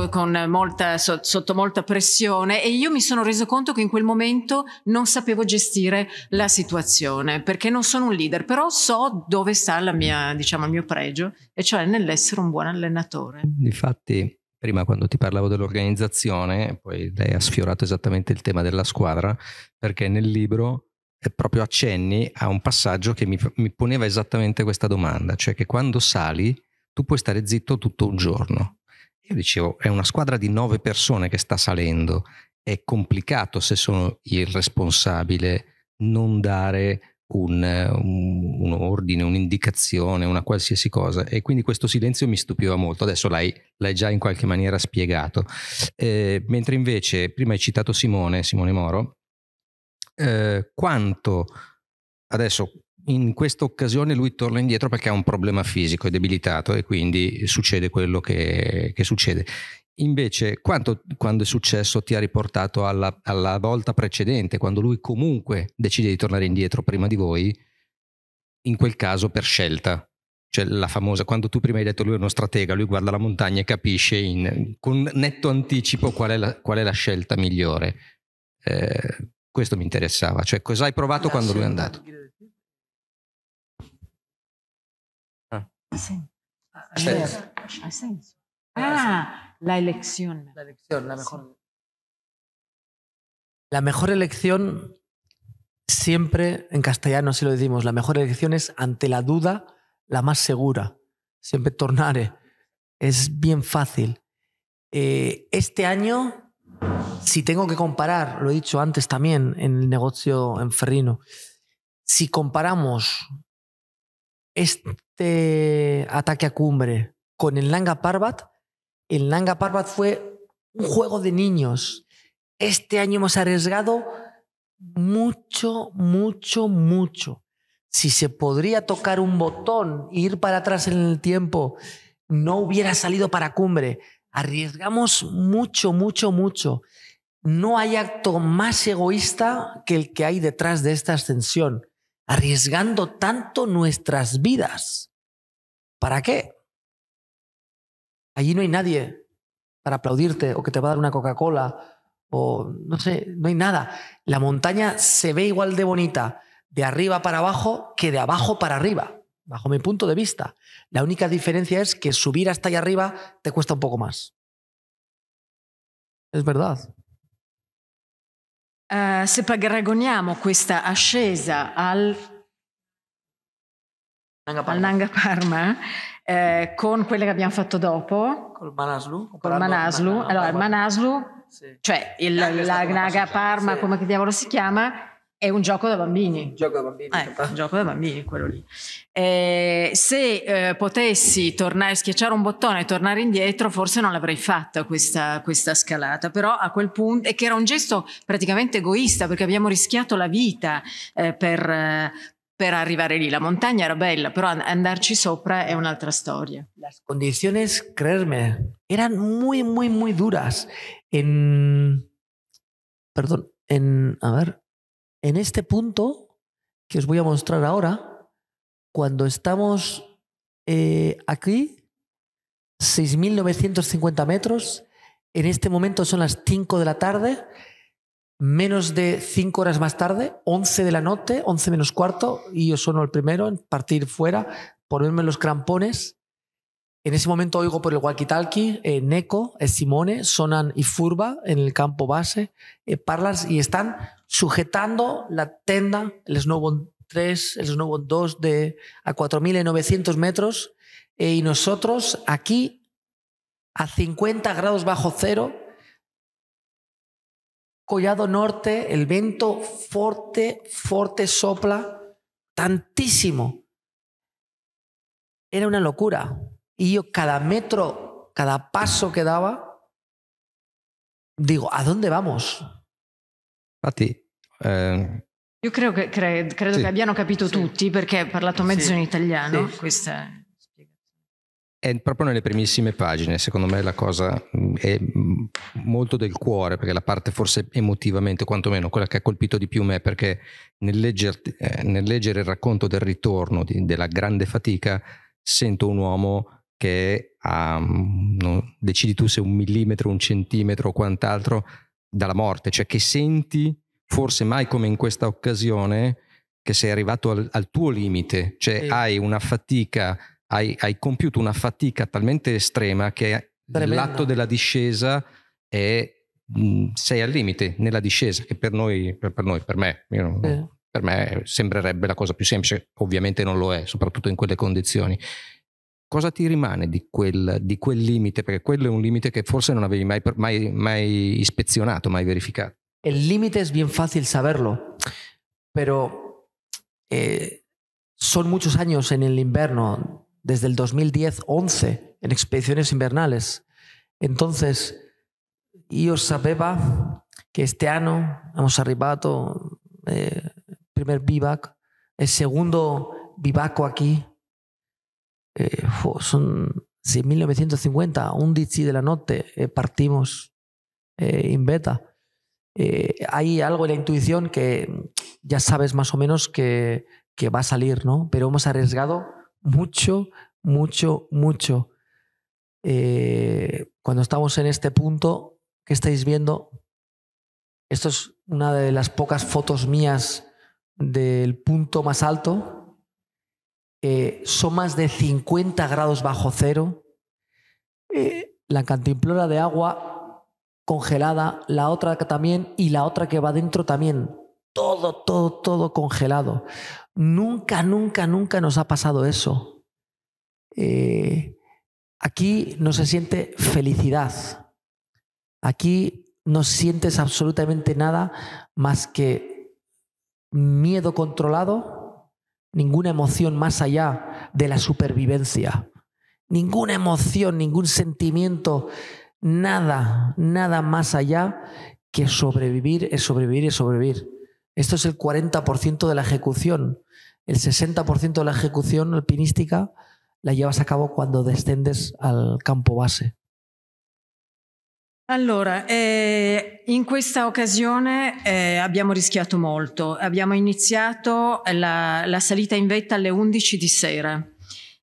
molta, so, sotto molta pressione e io mi sono reso conto che in quel momento non sapevo gestire la situazione perché non sono un leader, però so dove sta mia, diciamo, il mio pregio e cioè nell'essere un buon allenatore. Infatti prima quando ti parlavo dell'organizzazione, poi lei ha sfiorato esattamente il tema della squadra, perché nel libro è eh, proprio accenni a un passaggio che mi, mi poneva esattamente questa domanda, cioè che quando sali tu puoi stare zitto tutto un giorno. Io dicevo, è una squadra di nove persone che sta salendo, è complicato se sono il responsabile non dare un, un, ordine, un'indicazione, una qualsiasi cosa. E quindi questo silenzio mi stupiva molto. Adesso l'hai, l'hai già in qualche maniera spiegato. Eh, mentre invece, prima hai citato Simone, Simone Moro, eh, quanto adesso in questa occasione lui torna indietro perché ha un problema fisico, è debilitato e quindi succede quello che, che succede. Invece, quanto quando è successo ti ha riportato alla, alla, volta precedente, quando lui comunque decide di tornare indietro prima di voi, in quel caso per scelta? Cioè la famosa, quando tu prima hai detto lui è uno stratega, lui guarda la montagna e capisce in, con netto anticipo qual è la, qual è la scelta migliore. Eh, questo mi interessava, cioè cosa hai provato la quando lui è andato? Ah. Ha senso. Ha senso. Ah. ah La elección. La elección, la mejor. La mejor elección, siempre en castellano así lo decimos, la mejor elección es ante la duda la más segura. Siempre tornare. Es bien fácil. Eh, este año, si tengo que comparar, lo he dicho antes también en el negocio en Ferrino, si comparamos este ataque a cumbre con el Langa Parbat, el Nanga Parbat fue un juego de niños. Este año hemos arriesgado mucho, mucho, mucho. Si se podría tocar un botón, e ir para atrás en el tiempo, no hubiera salido para cumbre. Arriesgamos mucho, mucho, mucho. No hay acto más egoísta que el que hay detrás de esta ascensión, arriesgando tanto nuestras vidas. ¿Para qué? Allí no hay nadie para aplaudirte o que te va a dar una Coca-Cola o no sé, no hay nada. La montaña se ve igual de bonita de arriba para abajo que de abajo para arriba, bajo mi punto de vista. La única diferencia es que subir hasta allá arriba te cuesta un poco más. Es verdad. Eh, se ascesa al Nanga Parma, Nanga Parma eh, con quelle che abbiamo fatto dopo. Col Manaslu? Col Manaslu. Manana, allora, il Manaslu, sì. cioè il, la Naga Parma, sì. come che diavolo si chiama, è un gioco da bambini. Un gioco da bambini. Eh, ecco, un gioco da bambini, quello lì. Eh, se eh, potessi tornare, schiacciare un bottone e tornare indietro, forse non l'avrei fatta questa, questa scalata. Però a quel punto, e che era un gesto praticamente egoista, perché abbiamo rischiato la vita eh, per, para llegar allí. La montaña era bella, andar andarci sopra es otra historia. Las condiciones, creerme, eran muy, muy, muy duras. En. Perdón, en. A ver. En este punto que os voy a mostrar ahora, cuando estamos eh, aquí, 6.950 metros, en este momento son las 5 de la tarde. Menos de cinco horas más tarde, 11 de la noche, 11 menos cuarto, y yo sueno el primero en partir fuera, ponerme los crampones. En ese momento oigo por el walkie-talkie, eh, Neko, eh, Simone, Sonan y Furba en el campo base, eh, parlas y están sujetando la tenda, el Snowbon 3, el Snowbon 2 de, a 4.900 metros, y nosotros aquí a 50 grados bajo cero, Collado Norte, el viento fuerte, fuerte sopla, tantísimo. Era una locura. Y yo cada metro, cada paso que daba, digo, ¿a dónde vamos? A ti. Eh... Io credo che, cre credo sì. che abbiano capito sì. tutti perché hai parlato mezzo sì. in italiano. Questa è proprio nelle primissime pagine, secondo me la cosa mm, è mm, molto del cuore, perché la parte forse emotivamente, quantomeno quella che ha colpito di più me, perché nel, legger, eh, nel leggere il racconto del ritorno, di, della grande fatica, sento un uomo che ha, mm, non, decidi tu se un millimetro, un centimetro o quant'altro, dalla morte, cioè che senti, forse mai come in questa occasione, che sei arrivato al, al tuo limite, cioè e... hai una fatica hai, hai compiuto una fatica talmente estrema che Tremendo. l'atto della discesa è mm, sei al limite nella discesa, che per noi, per, per, noi, per me, non, eh. per me sembrerebbe la cosa più semplice, ovviamente non lo è, soprattutto in quelle condizioni. Cosa ti rimane di quel, di quel limite? Perché quello è un limite che forse non avevi mai, mai, mai ispezionato, mai verificato. il limite è ben facile saperlo però eh, son muchos años en desde el 2010, 11 en expediciones invernales. Entonces, yo sabía que este año, hemos arribado eh, primer bivac, el segundo vivaco aquí, eh, son 1950, un dici de la noche eh, partimos en eh, beta. hay algo en la intuición que ya sabes más o menos que, que va a salir, ¿no? Pero hemos arriesgado mucho, mucho, mucho. Eh, cuando estamos en este punto que estáis viendo, esto es una de las pocas fotos mías del punto más alto. Eh, son más de 50 grados bajo cero. Eh, la cantimplora de agua congelada, la otra también y la otra que va dentro también. Todo, todo, todo congelado. Nunca, nunca, nunca nos ha pasado eso. Eh, aquí no se siente felicidad. Aquí no sientes absolutamente nada más que miedo controlado, ninguna emoción más allá de la supervivencia. Ninguna emoción, ningún sentimiento, nada, nada más allá que sobrevivir es sobrevivir y sobrevivir. Esto es el 40% de la ejecución. el 60% de la ejecución alpinística la llevas a cabo quando descendes al campo base. Allora, eh, in questa occasione eh, abbiamo rischiato molto. Abbiamo iniziato la, la, salita in vetta alle 11 di sera,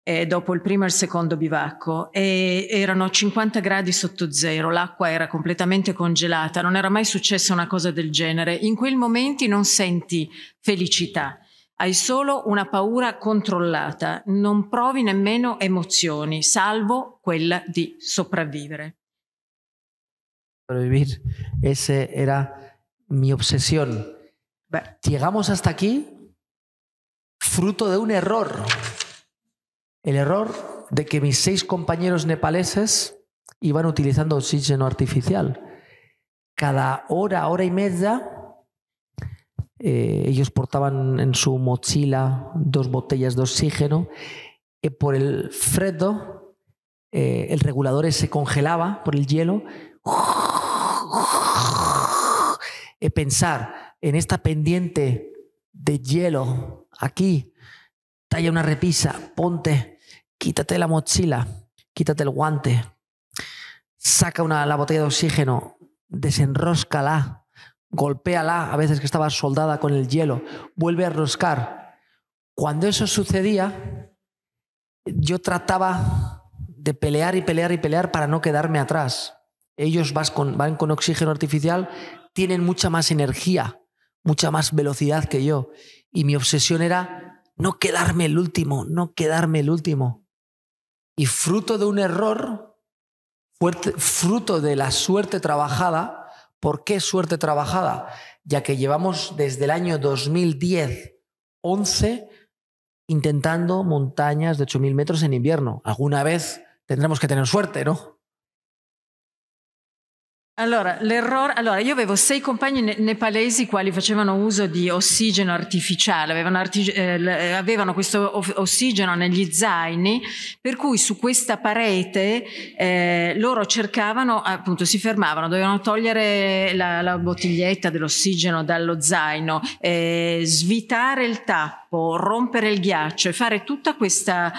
eh, dopo il primo e il secondo bivacco, e erano 50 gradi sotto zero, l'acqua era completamente congelata, non era mai successa una cosa del genere. In quei momenti non senti felicità, Hay solo una paura controllata, non provi nemmeno emozioni, salvo quella de sopravvivere. Sobrevivir, esa era mi obsesión. Llegamos hasta aquí fruto de un error. El error de que mis seis compañeros nepaleses iban utilizando oxígeno artificial. Cada hora, hora y media, eh, ellos portaban en su mochila dos botellas de oxígeno. Y eh, por el freddo, eh, el regulador se congelaba por el hielo. Eh, pensar en esta pendiente de hielo, aquí, talla una repisa, ponte, quítate la mochila, quítate el guante, saca una, la botella de oxígeno, desenróscala golpéala a veces que estaba soldada con el hielo, vuelve a roscar. Cuando eso sucedía, yo trataba de pelear y pelear y pelear para no quedarme atrás. Ellos van con oxígeno artificial, tienen mucha más energía, mucha más velocidad que yo. Y mi obsesión era no quedarme el último, no quedarme el último. Y fruto de un error, fruto de la suerte trabajada, ¿Por qué suerte trabajada? Ya que llevamos desde el año 2010, 11, intentando montañas de 8.000 metros en invierno. Alguna vez tendremos que tener suerte, ¿no? Allora, allora, io avevo sei compagni ne nepalesi quali facevano uso di ossigeno artificiale, avevano, arti eh, eh, avevano questo ossigeno negli zaini, per cui su questa parete eh, loro cercavano, appunto si fermavano, dovevano togliere la, la bottiglietta dell'ossigeno dallo zaino, eh, svitare il tappo campo, rompere il ghiaccio e fare tutta questa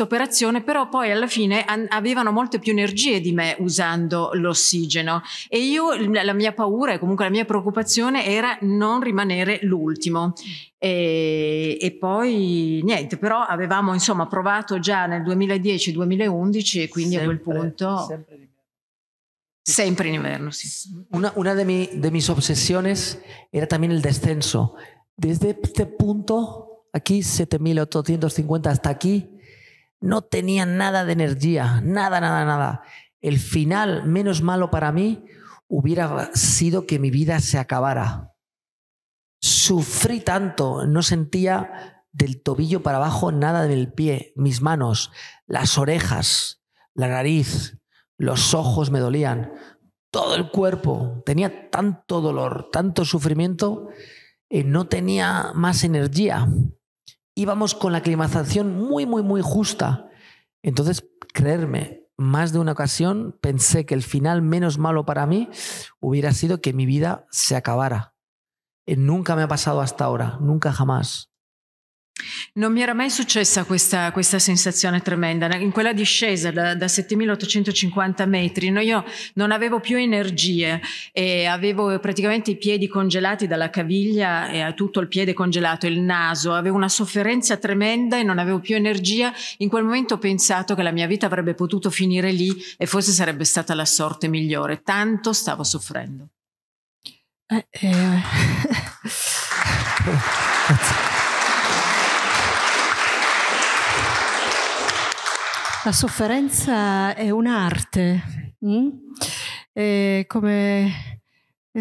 operazione, però poi alla fine avevano molte più energie di me usando l'ossigeno e io la mia paura e comunque la mia preoccupazione era non rimanere l'ultimo. E, e, poi niente, però avevamo insomma provato già nel 2010-2011 e quindi sempre, a quel punto... Sempre in inverno, en Una, una de, mi, de, mis obsesiones era también el descenso. Desde este punto aquí 7.850 hasta aquí, no tenía nada de energía, nada, nada, nada. El final menos malo para mí hubiera sido que mi vida se acabara. Sufrí tanto, no sentía del tobillo para abajo nada del pie, mis manos, las orejas, la nariz, los ojos me dolían, todo el cuerpo, tenía tanto dolor, tanto sufrimiento, y eh, no tenía más energía íbamos con la climatización muy, muy, muy justa. Entonces, creerme, más de una ocasión pensé que el final menos malo para mí hubiera sido que mi vida se acabara. Eh, nunca me ha pasado hasta ahora, nunca jamás. Non mi era mai successa questa, questa, sensazione tremenda. In quella discesa da, da 7850 metri no, io non avevo più energie e avevo praticamente i piedi congelati dalla caviglia e tutto il piede congelato, il naso, avevo una sofferenza tremenda e non avevo più energia. In quel momento ho pensato che la mia vita avrebbe potuto finire lì e forse sarebbe stata la sorte migliore. Tanto stavo soffrendo. Eh, eh. *laughs* *laughs* La sofferenza è un'arte, mm? è come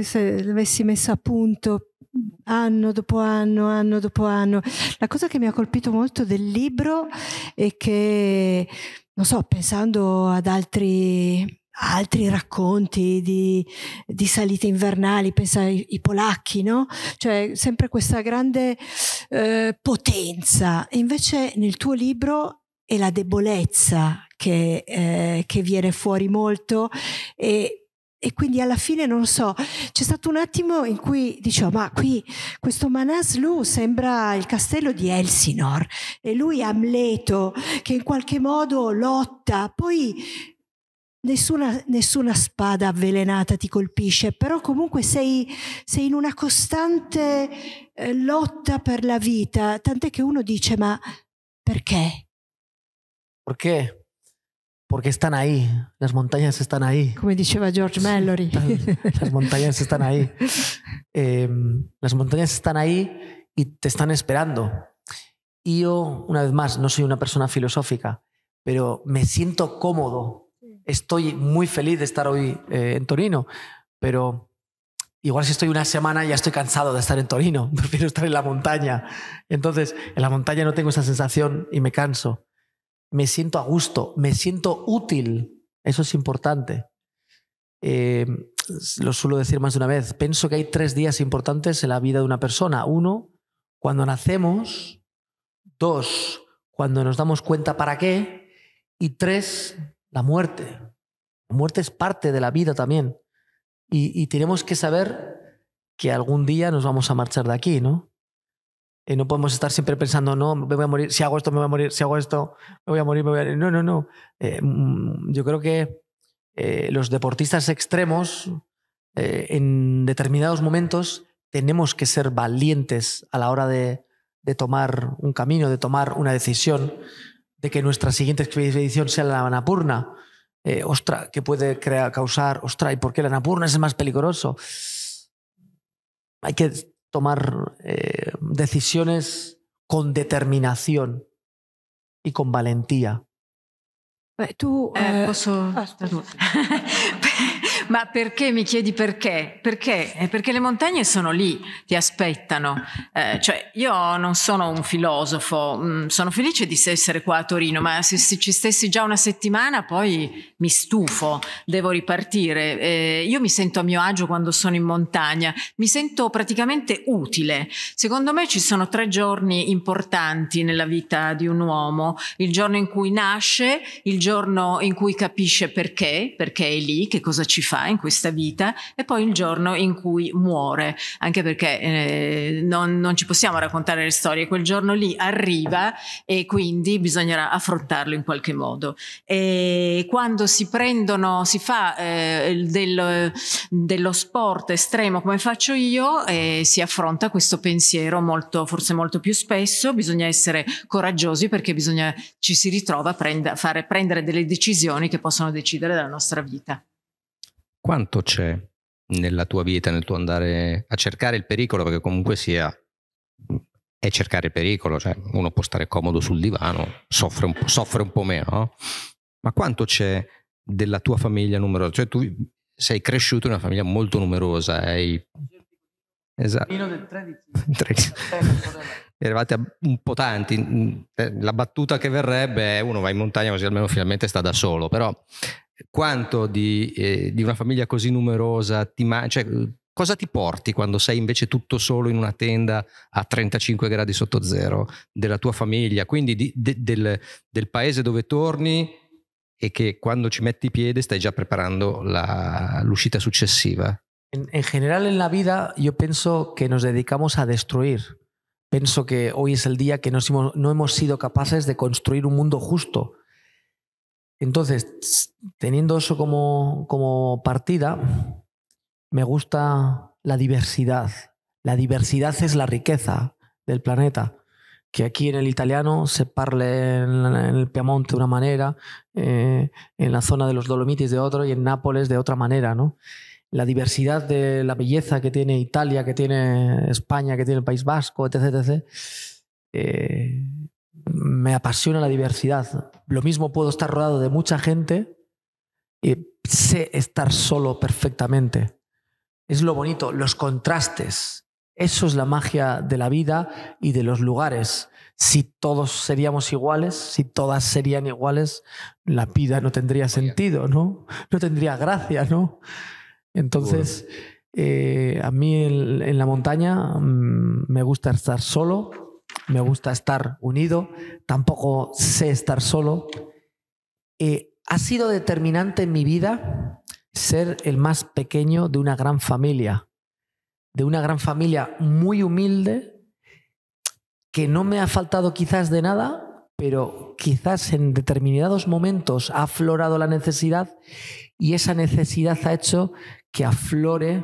se l'avessi messa a punto anno dopo anno, anno dopo anno. La cosa che mi ha colpito molto del libro è che, non so, pensando ad altri altri racconti di, di, salite invernali, pensa ai, ai polacchi, no? Cioè sempre questa grande eh, potenza. invece nel tuo libro e la debolezza che, eh, che viene fuori molto e, e, quindi alla fine non so, c'è stato un attimo in cui dicevo ma qui questo Manaslu sembra il castello di Elsinor e lui Amleto che in qualche modo lotta, poi Nessuna, nessuna, spada avvelenata ti colpisce, però comunque sei, sei in una costante eh, lotta per la vita, tant'è che uno dice ma perché? ¿Por qué? Porque están ahí, las montañas están ahí. Como diceva George Mallory. *laughs* las montañas están ahí. Em, las montañas están ahí y te están esperando. Y yo, una vez más, no soy una persona filosófica, pero me siento cómodo. Estoy muy feliz de estar hoy eh, en Torino, pero igual si estoy una semana ya estoy cansado de estar en Torino, *laughs* prefiero estar en la montaña. Entonces, en la montaña no tengo esa sensación y me canso me siento a gusto, me siento útil. Eso es importante. Eh, lo suelo decir más de una vez. Pienso que hay tres días importantes en la vida de una persona. Uno, cuando nacemos. Dos, cuando nos damos cuenta para qué. Y tres, la muerte. La muerte es parte de la vida también. y tenemos que saber que algún día nos vamos a marchar de aquí, ¿no? no podemos estar siempre pensando, no, me voy a morir, si hago esto me voy a morir, si hago esto me voy a morir, me voy a... No, no, no. Eh, mm, yo creo que eh, los deportistas extremos eh, en determinados momentos tenemos que ser valientes a la hora de, tomar un camino, de tomar una decisión, de que nuestra siguiente expedición sea la Anapurna. ostra, que puede crear, causar, ostra, ¿y por qué la Anapurna es el más peligroso? Hay que tomar eh, decisiones con determinación y con valentía. Eh, tú, eh, ah, *laughs* Ma perché mi chiedi perché? Perché? Eh, perché le montagne sono lì, ti aspettano. Eh, cioè, io non sono un filosofo, mm, sono felice di essere qua a Torino, ma se, se ci stessi già una settimana poi mi stufo, devo ripartire. Eh, io mi sento a mio agio quando sono in montagna, mi sento praticamente utile. Secondo me ci sono tre giorni importanti nella vita di un uomo, il giorno in cui nasce, il giorno in cui capisce perché, perché è lì, che cosa ci fa fa in questa vita e poi il giorno in cui muore, anche perché eh, non, non, ci possiamo raccontare le storie, quel giorno lì arriva e quindi bisognerà affrontarlo in qualche modo. E quando si prendono, si fa eh, del, dello sport estremo come faccio io, eh, si affronta questo pensiero molto, forse molto più spesso, bisogna essere coraggiosi perché bisogna, ci si ritrova a prend fare, prendere delle decisioni che possono decidere della nostra vita quanto c'è nella tua vita, nel tuo andare a cercare il pericolo, perché comunque sia è cercare pericolo, cioè uno può stare comodo sul divano, soffre un po', soffre un po meno, no? ma quanto c'è della tua famiglia numerosa? Cioè tu sei cresciuto in una famiglia molto numerosa, hai... Esatto. del 13. 13. *laughs* Eh, Eravate un po' tanti, eh, la battuta che verrebbe è uno va in montagna così almeno finalmente sta da solo, però quanto di, eh, di una famiglia così numerosa ti manca? Cioè, cosa ti porti quando sei invece tutto solo in una tenda a 35 gradi sotto zero della tua famiglia, quindi di, de, del, del, paese dove torni e che quando ci metti piede stai già preparando la, l'uscita successiva? En, en, general en la vida yo pienso que nos dedicamos a destruir. Pienso que hoy es el día que nos, no hemos sido capaces de construir un mundo justo. Entonces, teniendo eso como, como partida, me gusta la diversidad. La diversidad es la riqueza del planeta que aquí en el italiano se parle en, el Piamonte de una manera, eh, en la zona de los Dolomitis de otro y en Nápoles de otra manera, ¿no? La diversidad de la belleza que tiene Italia, que tiene España, que tiene el País Vasco, etc. Eh, me apasiona la diversidad. Lo mismo puedo estar rodeado de mucha gente y sé estar solo perfectamente. Es lo bonito, los contrastes. Eso es la magia de la vida y de los lugares. Si todos seríamos iguales, si todas serían iguales, la vida no tendría sentido, ¿no? No tendría gracia, ¿no? Entonces, eh, a mí en, la montaña mm, me gusta estar solo, me gusta estar unido, tampoco sé estar solo. Eh, ha sido determinante en mi vida ser el más pequeño de una gran familia, de una gran familia muy humilde, que no me ha faltado quizás de nada, pero quizás en determinados momentos ha aflorado la necesidad y esa necesidad ha hecho que aflore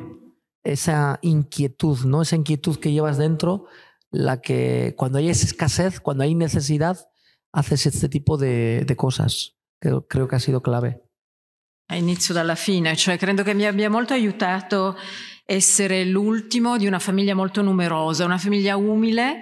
esa inquietud, ¿no? Esa inquietud que llevas dentro la que cuando hay escasez, cuando hay necesidad, haces este tipo de, de cosas. Creo, creo che ha sido clave. inizio dalla fine, cioè credo che mi abbia molto aiutato essere l'ultimo di una famiglia molto numerosa, una famiglia umile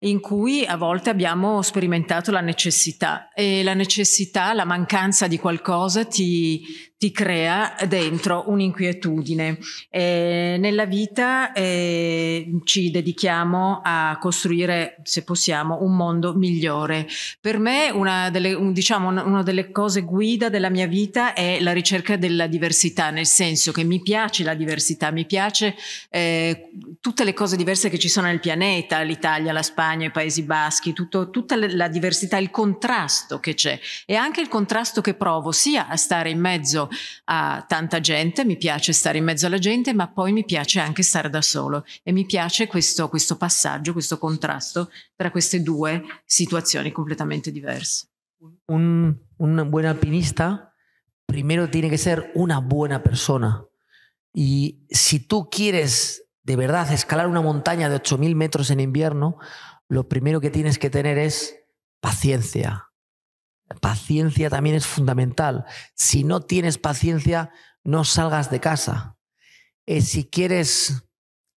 in cui a volte abbiamo sperimentato la necessità e la necessità, la mancanza di qualcosa ti, ti crea dentro un'inquietudine. Eh, nella vita eh, ci dedichiamo a costruire, se possiamo, un mondo migliore. Per me una delle, un, diciamo, una delle cose guida della mia vita è la ricerca della diversità, nel senso che mi piace la diversità, mi piace eh, tutte le cose diverse che ci sono nel pianeta, l'Italia, la Spagna, i Paesi Baschi, tutto, tutta la diversità, il contrasto che c'è e anche il contrasto che provo sia a stare in mezzo a tanta gente, mi piace stare in mezzo alla gente, ma poi mi piace anche stare da solo e mi piace questo, questo passaggio, questo contrasto tra queste due situazioni completamente diverse. Un, un buen alpinista primero tiene che essere una buona persona. Y si tú quieres de verdad escalar una montaña de 8.000 metros en invierno, lo primero que tienes que tener es paciencia, paciencia también es fundamental. Si no tienes paciencia, no salgas de casa. Eh, si quieres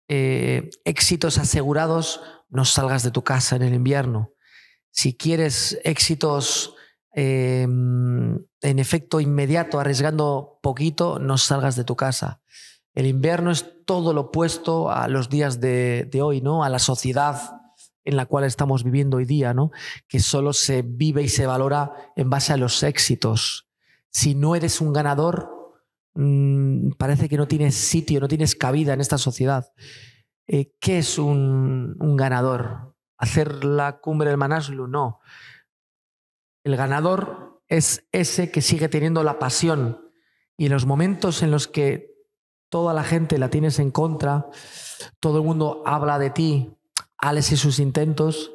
eh, éxitos asegurados, no salgas de tu casa en el invierno. Si quieres éxitos eh, en efecto inmediato, arriesgando poquito, no salgas de tu casa. El invierno es todo lo opuesto a los días de, de hoy, ¿no? A la sociedad en la cual estamos viviendo hoy día, ¿no? que solo se vive y se valora en base a los éxitos. Si no eres un ganador, mm, parece que no tienes sitio, no tienes cabida en esta sociedad. Eh, ¿Qué es un, un, ganador? ¿Hacer la cumbre del Manaslu? No. El ganador es ese que sigue teniendo la pasión y en los momentos en los que toda la gente la tienes en contra, todo el mundo habla de ti, Alex y sus intentos,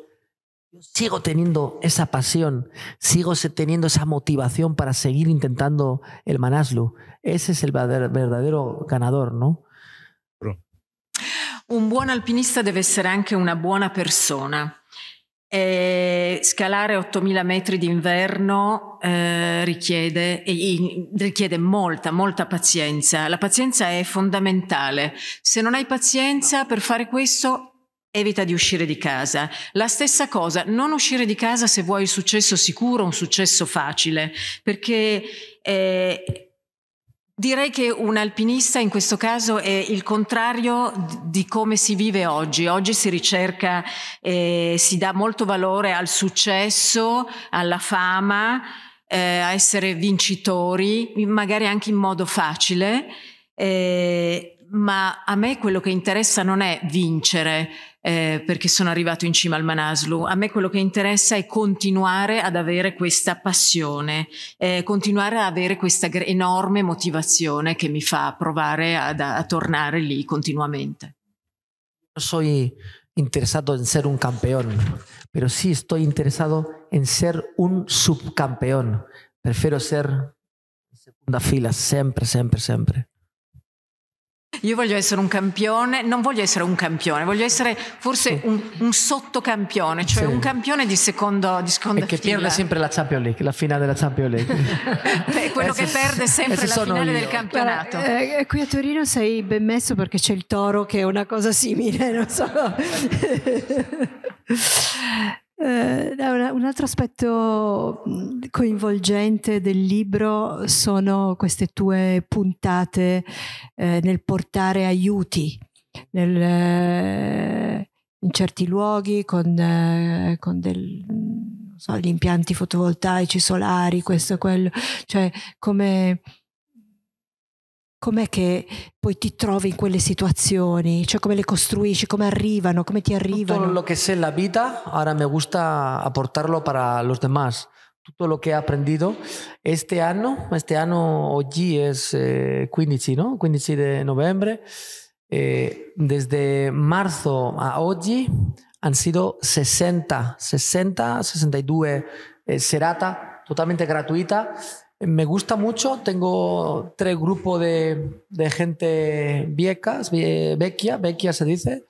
yo sigo teniendo esa pasión, sigo teniendo esa motivación para seguir intentando el Manaslu. Ese es el verdadero ganador, ¿no? Un buon alpinista deve essere anche una buona persona. E eh, scalare 8000 metri d'inverno eh, richiede, richiede, molta, molta pazienza. La pazienza è fondamentale. Se non hai pazienza per fare questo evita di uscire di casa. La stessa cosa, non uscire di casa se vuoi un successo sicuro, un successo facile, perché eh, direi che un alpinista in questo caso è il contrario di come si vive oggi. Oggi si ricerca, eh, si dà molto valore al successo, alla fama, eh, a essere vincitori, magari anche in modo facile. Eh, ma a me quello che interessa non è vincere, eh, perché sono arrivato in cima al Manaslu. A me quello che interessa è continuare ad avere questa passione, eh, continuare ad avere questa enorme motivazione che mi fa provare ad, a tornare lì continuamente. Non sono interessato en essere un campeón, pero sí estoy interesado en ser un subcampione. Prefiero essere in seconda fila, sempre, sempre, sempre. Io voglio essere un campione, non voglio essere un campione, voglio essere forse un, un sottocampione, cioè sì. un campione di secondo di seconda e che perde sempre la Champions League, la finale della Champions League. È *laughs* quello eh, che perde sempre eh, la finale io. del campionato. Guarda, eh, qui a Torino sei ben messo perché c'è il Toro che è una cosa simile, non so. *laughs* Eh, un altro aspetto coinvolgente del libro sono queste tue puntate eh, nel portare aiuti nel, eh, in certi luoghi con, eh, con del, so, gli impianti fotovoltaici, solari, questo e quello, cioè come com'è che poi ti trovi in quelle situazioni? Cioè, come le costruisci? Come arrivano? Come ti arrivano? Todo lo que sé la vida, ahora me gusta apportarlo per gli altri. Tutto lo che ho apprendito este anno, este anno oggi è 15, eh, no? 15 di novembre, eh, desde marzo a oggi hanno sido 60, 60, 62 eh, serata totalmente gratuita Me gusta mucho, tengo tres grupos de, gente viecas, vecchia, vecchia se dice,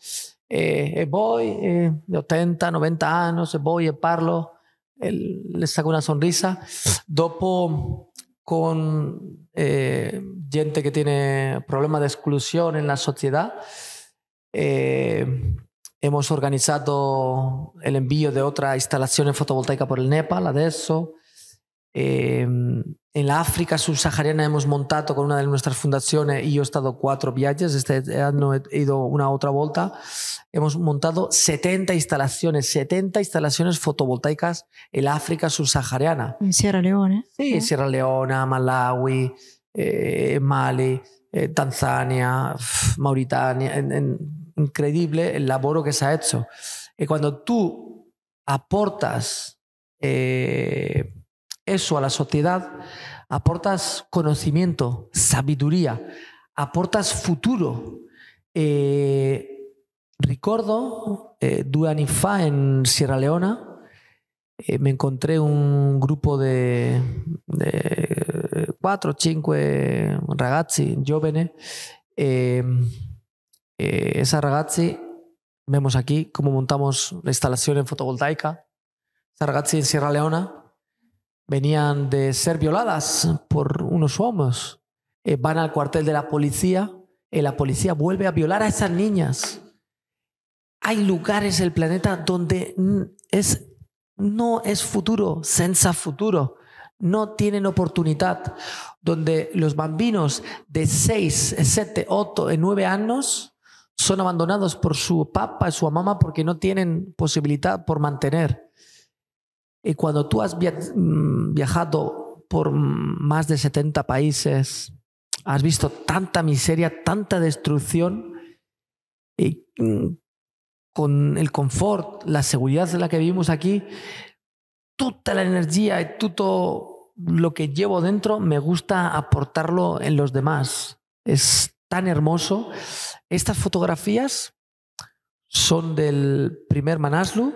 eh, eh, voy eh, de 80, 90 años, voy parlo, les le saco una sonrisa. Dopo con gente que tiene problemas de exclusión en la sociedad. hemos organizado el envío de otra instalación fotovoltaica por el Nepal ESO. Em, en la África subsahariana hemos montado con una de nuestras fundaciones, y yo he estado cuatro viajes, este año he ido una otra vuelta, hemos montado 70 instalaciones, 70 instalaciones fotovoltaicas en la África subsahariana. En Sierra Leona. ¿eh? Sierra Leona, Malawi, eh, Mali, eh, Tanzania, Mauritania. En, increíble el labor que se ha hecho. Y cuando tú aportas eso a la sociedad, aportas conocimiento, sabiduría, aportas futuro. Eh, recuerdo, eh, Duanifa en Sierra Leona, eh, me encontré un grupo de, cuatro, cinco eh, ragazzi, jóvenes. Eh, eh, esa ragazzi, vemos aquí cómo montamos la instalación en fotovoltaica. Esa ragazzi en Sierra Leona venían de ser violadas por unos hombres, eh, van al cuartel de la policía, y eh, la policía vuelve a violar a esas niñas. Hay lugares del planeta donde no es futuro, senza futuro no tienen oportunidad, donde los bambinos de 6, 7, 8 9 años son abandonados por su papá y su mamá porque no tienen posibilidad por mantener. Y cuando tú has mm, viajado por más de 70 países, has visto tanta miseria, tanta destrucción, y mm, con el confort, la seguridad de la que vivimos aquí, toda la energía y todo lo que llevo dentro me gusta aportarlo en los demás. Es tan hermoso. Estas fotografías son del primer Manaslu,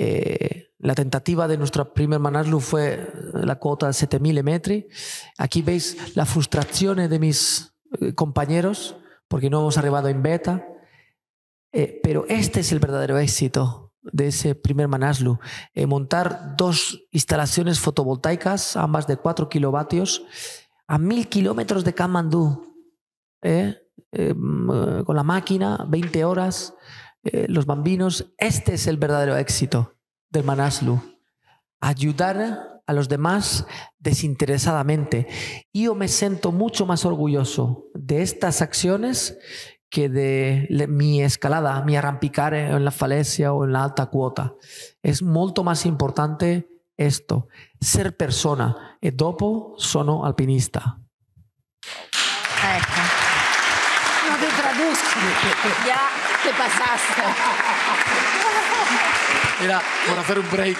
eh, la tentativa de nuestro primer Manaslu fue la cuota de 7000 metri. Aquí veis las frustraciones de mis eh, compañeros porque no hemos arribado en beta. Eh, pero este es el verdadero éxito de ese primer Manaslu. montar dos instalaciones fotovoltaicas, ambas de 4 kilovatios, a 1000 kilómetros de Kamandú. Mm, con la máquina, 20 horas eh, los bambinos, este es el verdadero éxito del Manaslu. Ayudar a los demás desinteresadamente. Y yo me siento mucho más orgulloso de estas acciones que de mi escalada, mi arrampicar en la falecia o en la alta cuota. Es mucho más importante esto, ser persona. E dopo sono alpinista. buschi. Ya, te pasaste. Era, buona fare un break.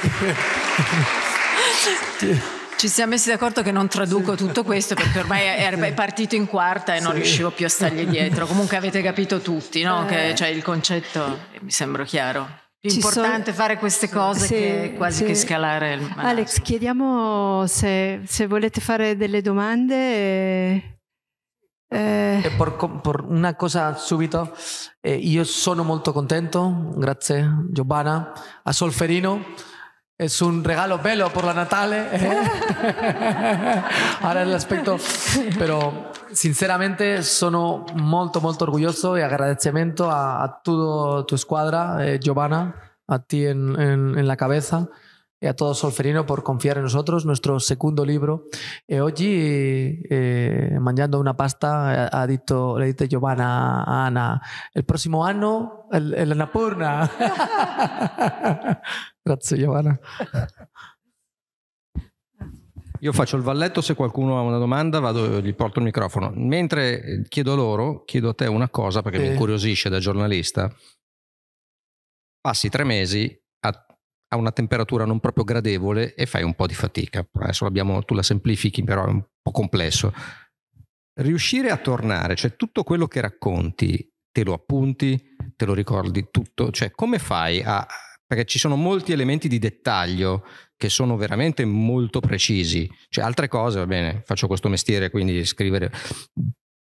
Ci siamo messi d'accordo che non traduco tutto questo perché ormai è partito in quarta e non sì. riuscivo più a stargli dietro. Comunque avete capito tutti, no? Che, eh. cioè, il concetto eh, mi sembra chiaro. È è so... fare queste cose sì, che quasi sì. che scalare il malato. Alex, chiediamo se, se volete fare delle domande. E... Eh, eh, por una cosa subito, eh, yo io sono molto contento, gracias Giovanna, a Solferino. Es un regalo bello por la Natale. *laughs* Ahora el aspecto. Pero sinceramente sono molto, molto orgulloso y agradecimiento a, a toda tu escuadra, Giovanna, a ti en la cabeza. e a todos Solferino por confiar en nosotros, nuestro segundo libro. E oggi, eh, mangiando una pasta, eh, ha detto, le dite Giovanna a Anna, il prossimo anno è l'Annapurna. *laughs* Grazie Giovanna. Io faccio il valletto, se qualcuno ha una domanda vado, gli porto il microfono. Mentre eh, chiedo loro, chiedo a te una cosa perché eh. mi incuriosisce da giornalista. Passi tre mesi a una temperatura non proprio gradevole e fai un po' di fatica. Adesso l'abbiamo, tu la semplifichi, però è un po' complesso. Riuscire a tornare, cioè tutto quello che racconti, te lo appunti, te lo ricordi tutto, cioè come fai a... perché ci sono molti elementi di dettaglio che sono veramente molto precisi, cioè altre cose, va bene, faccio questo mestiere, quindi scrivere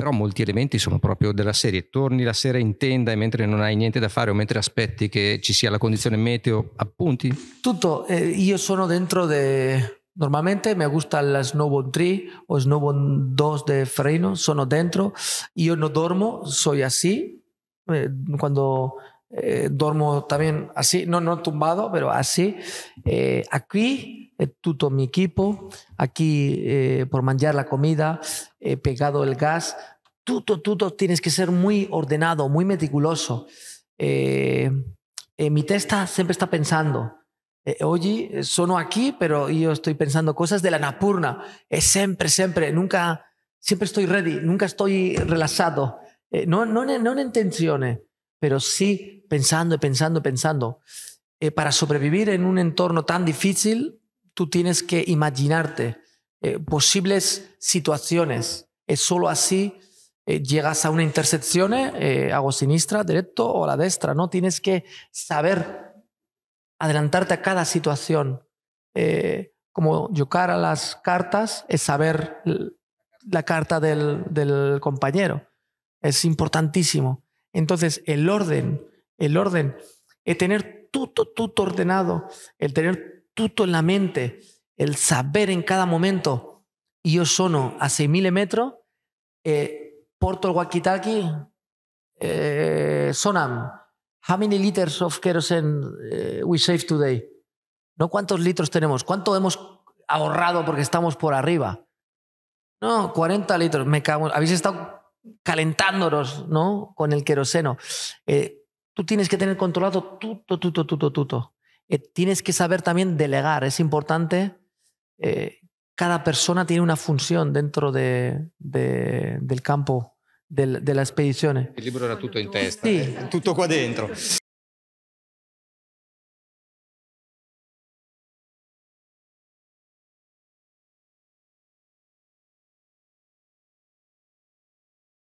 però molti elementi sono proprio della serie. Torni la sera in tenda e mentre non hai niente da fare o mentre aspetti che ci sia la condizione meteo, appunti? Tutto, eh, io sono dentro de... Normalmente mi gusta la Snowbone 3 o Snowbone 2 di freno, sono dentro, io non dormo, sono eh, così, quando eh, dormo anche così, non, no tumbato, pero così, Eh, qui Eh, tuto mi equipo, aquí eh, por manjar la comida, he eh, pegado el gas, tuto tuto tienes que ser muy ordenado, muy meticuloso. mi testa siempre está pensando, oye, sono aquí, pero yo estoy pensando cosas de la napurna, es siempre, siempre, nunca, siempre estoy ready, nunca estoy relajado, no, no, no en intenciones, pero sí pensando, pensando, pensando. para sobrevivir en un entorno tan difícil, tú tienes que imaginarte eh, posibles situaciones. Es eh, solo así eh, llegas a una intersección, hago sinistra, directo o a la destra. No tienes que saber adelantarte a cada situación. como jugar a las cartas es saber la carta del, del compañero. Es importantísimo. Entonces, el orden, el orden, el tener todo, todo ordenado, el tener astuto en la mente, el saber en cada momento. Y yo sono a 6.000 milímetros, eh, porto el walkie-talkie, eh, Sonam, how many liters of kerosene eh, we save today? No cuántos litros tenemos, cuánto hemos ahorrado porque estamos por arriba. No, 40 litros, me cago. Habéis estado calentándonos, ¿no? Con el queroseno. Eh, tú tienes que tener controlado tuto, tuto, tuto, tuto. Eh, tienes que saber también delegar. Es importante. Eh, cada persona tiene una función dentro de, del campo de, la expedición. El libro era todo en testa, eh. Sí. todo tutto qua dentro.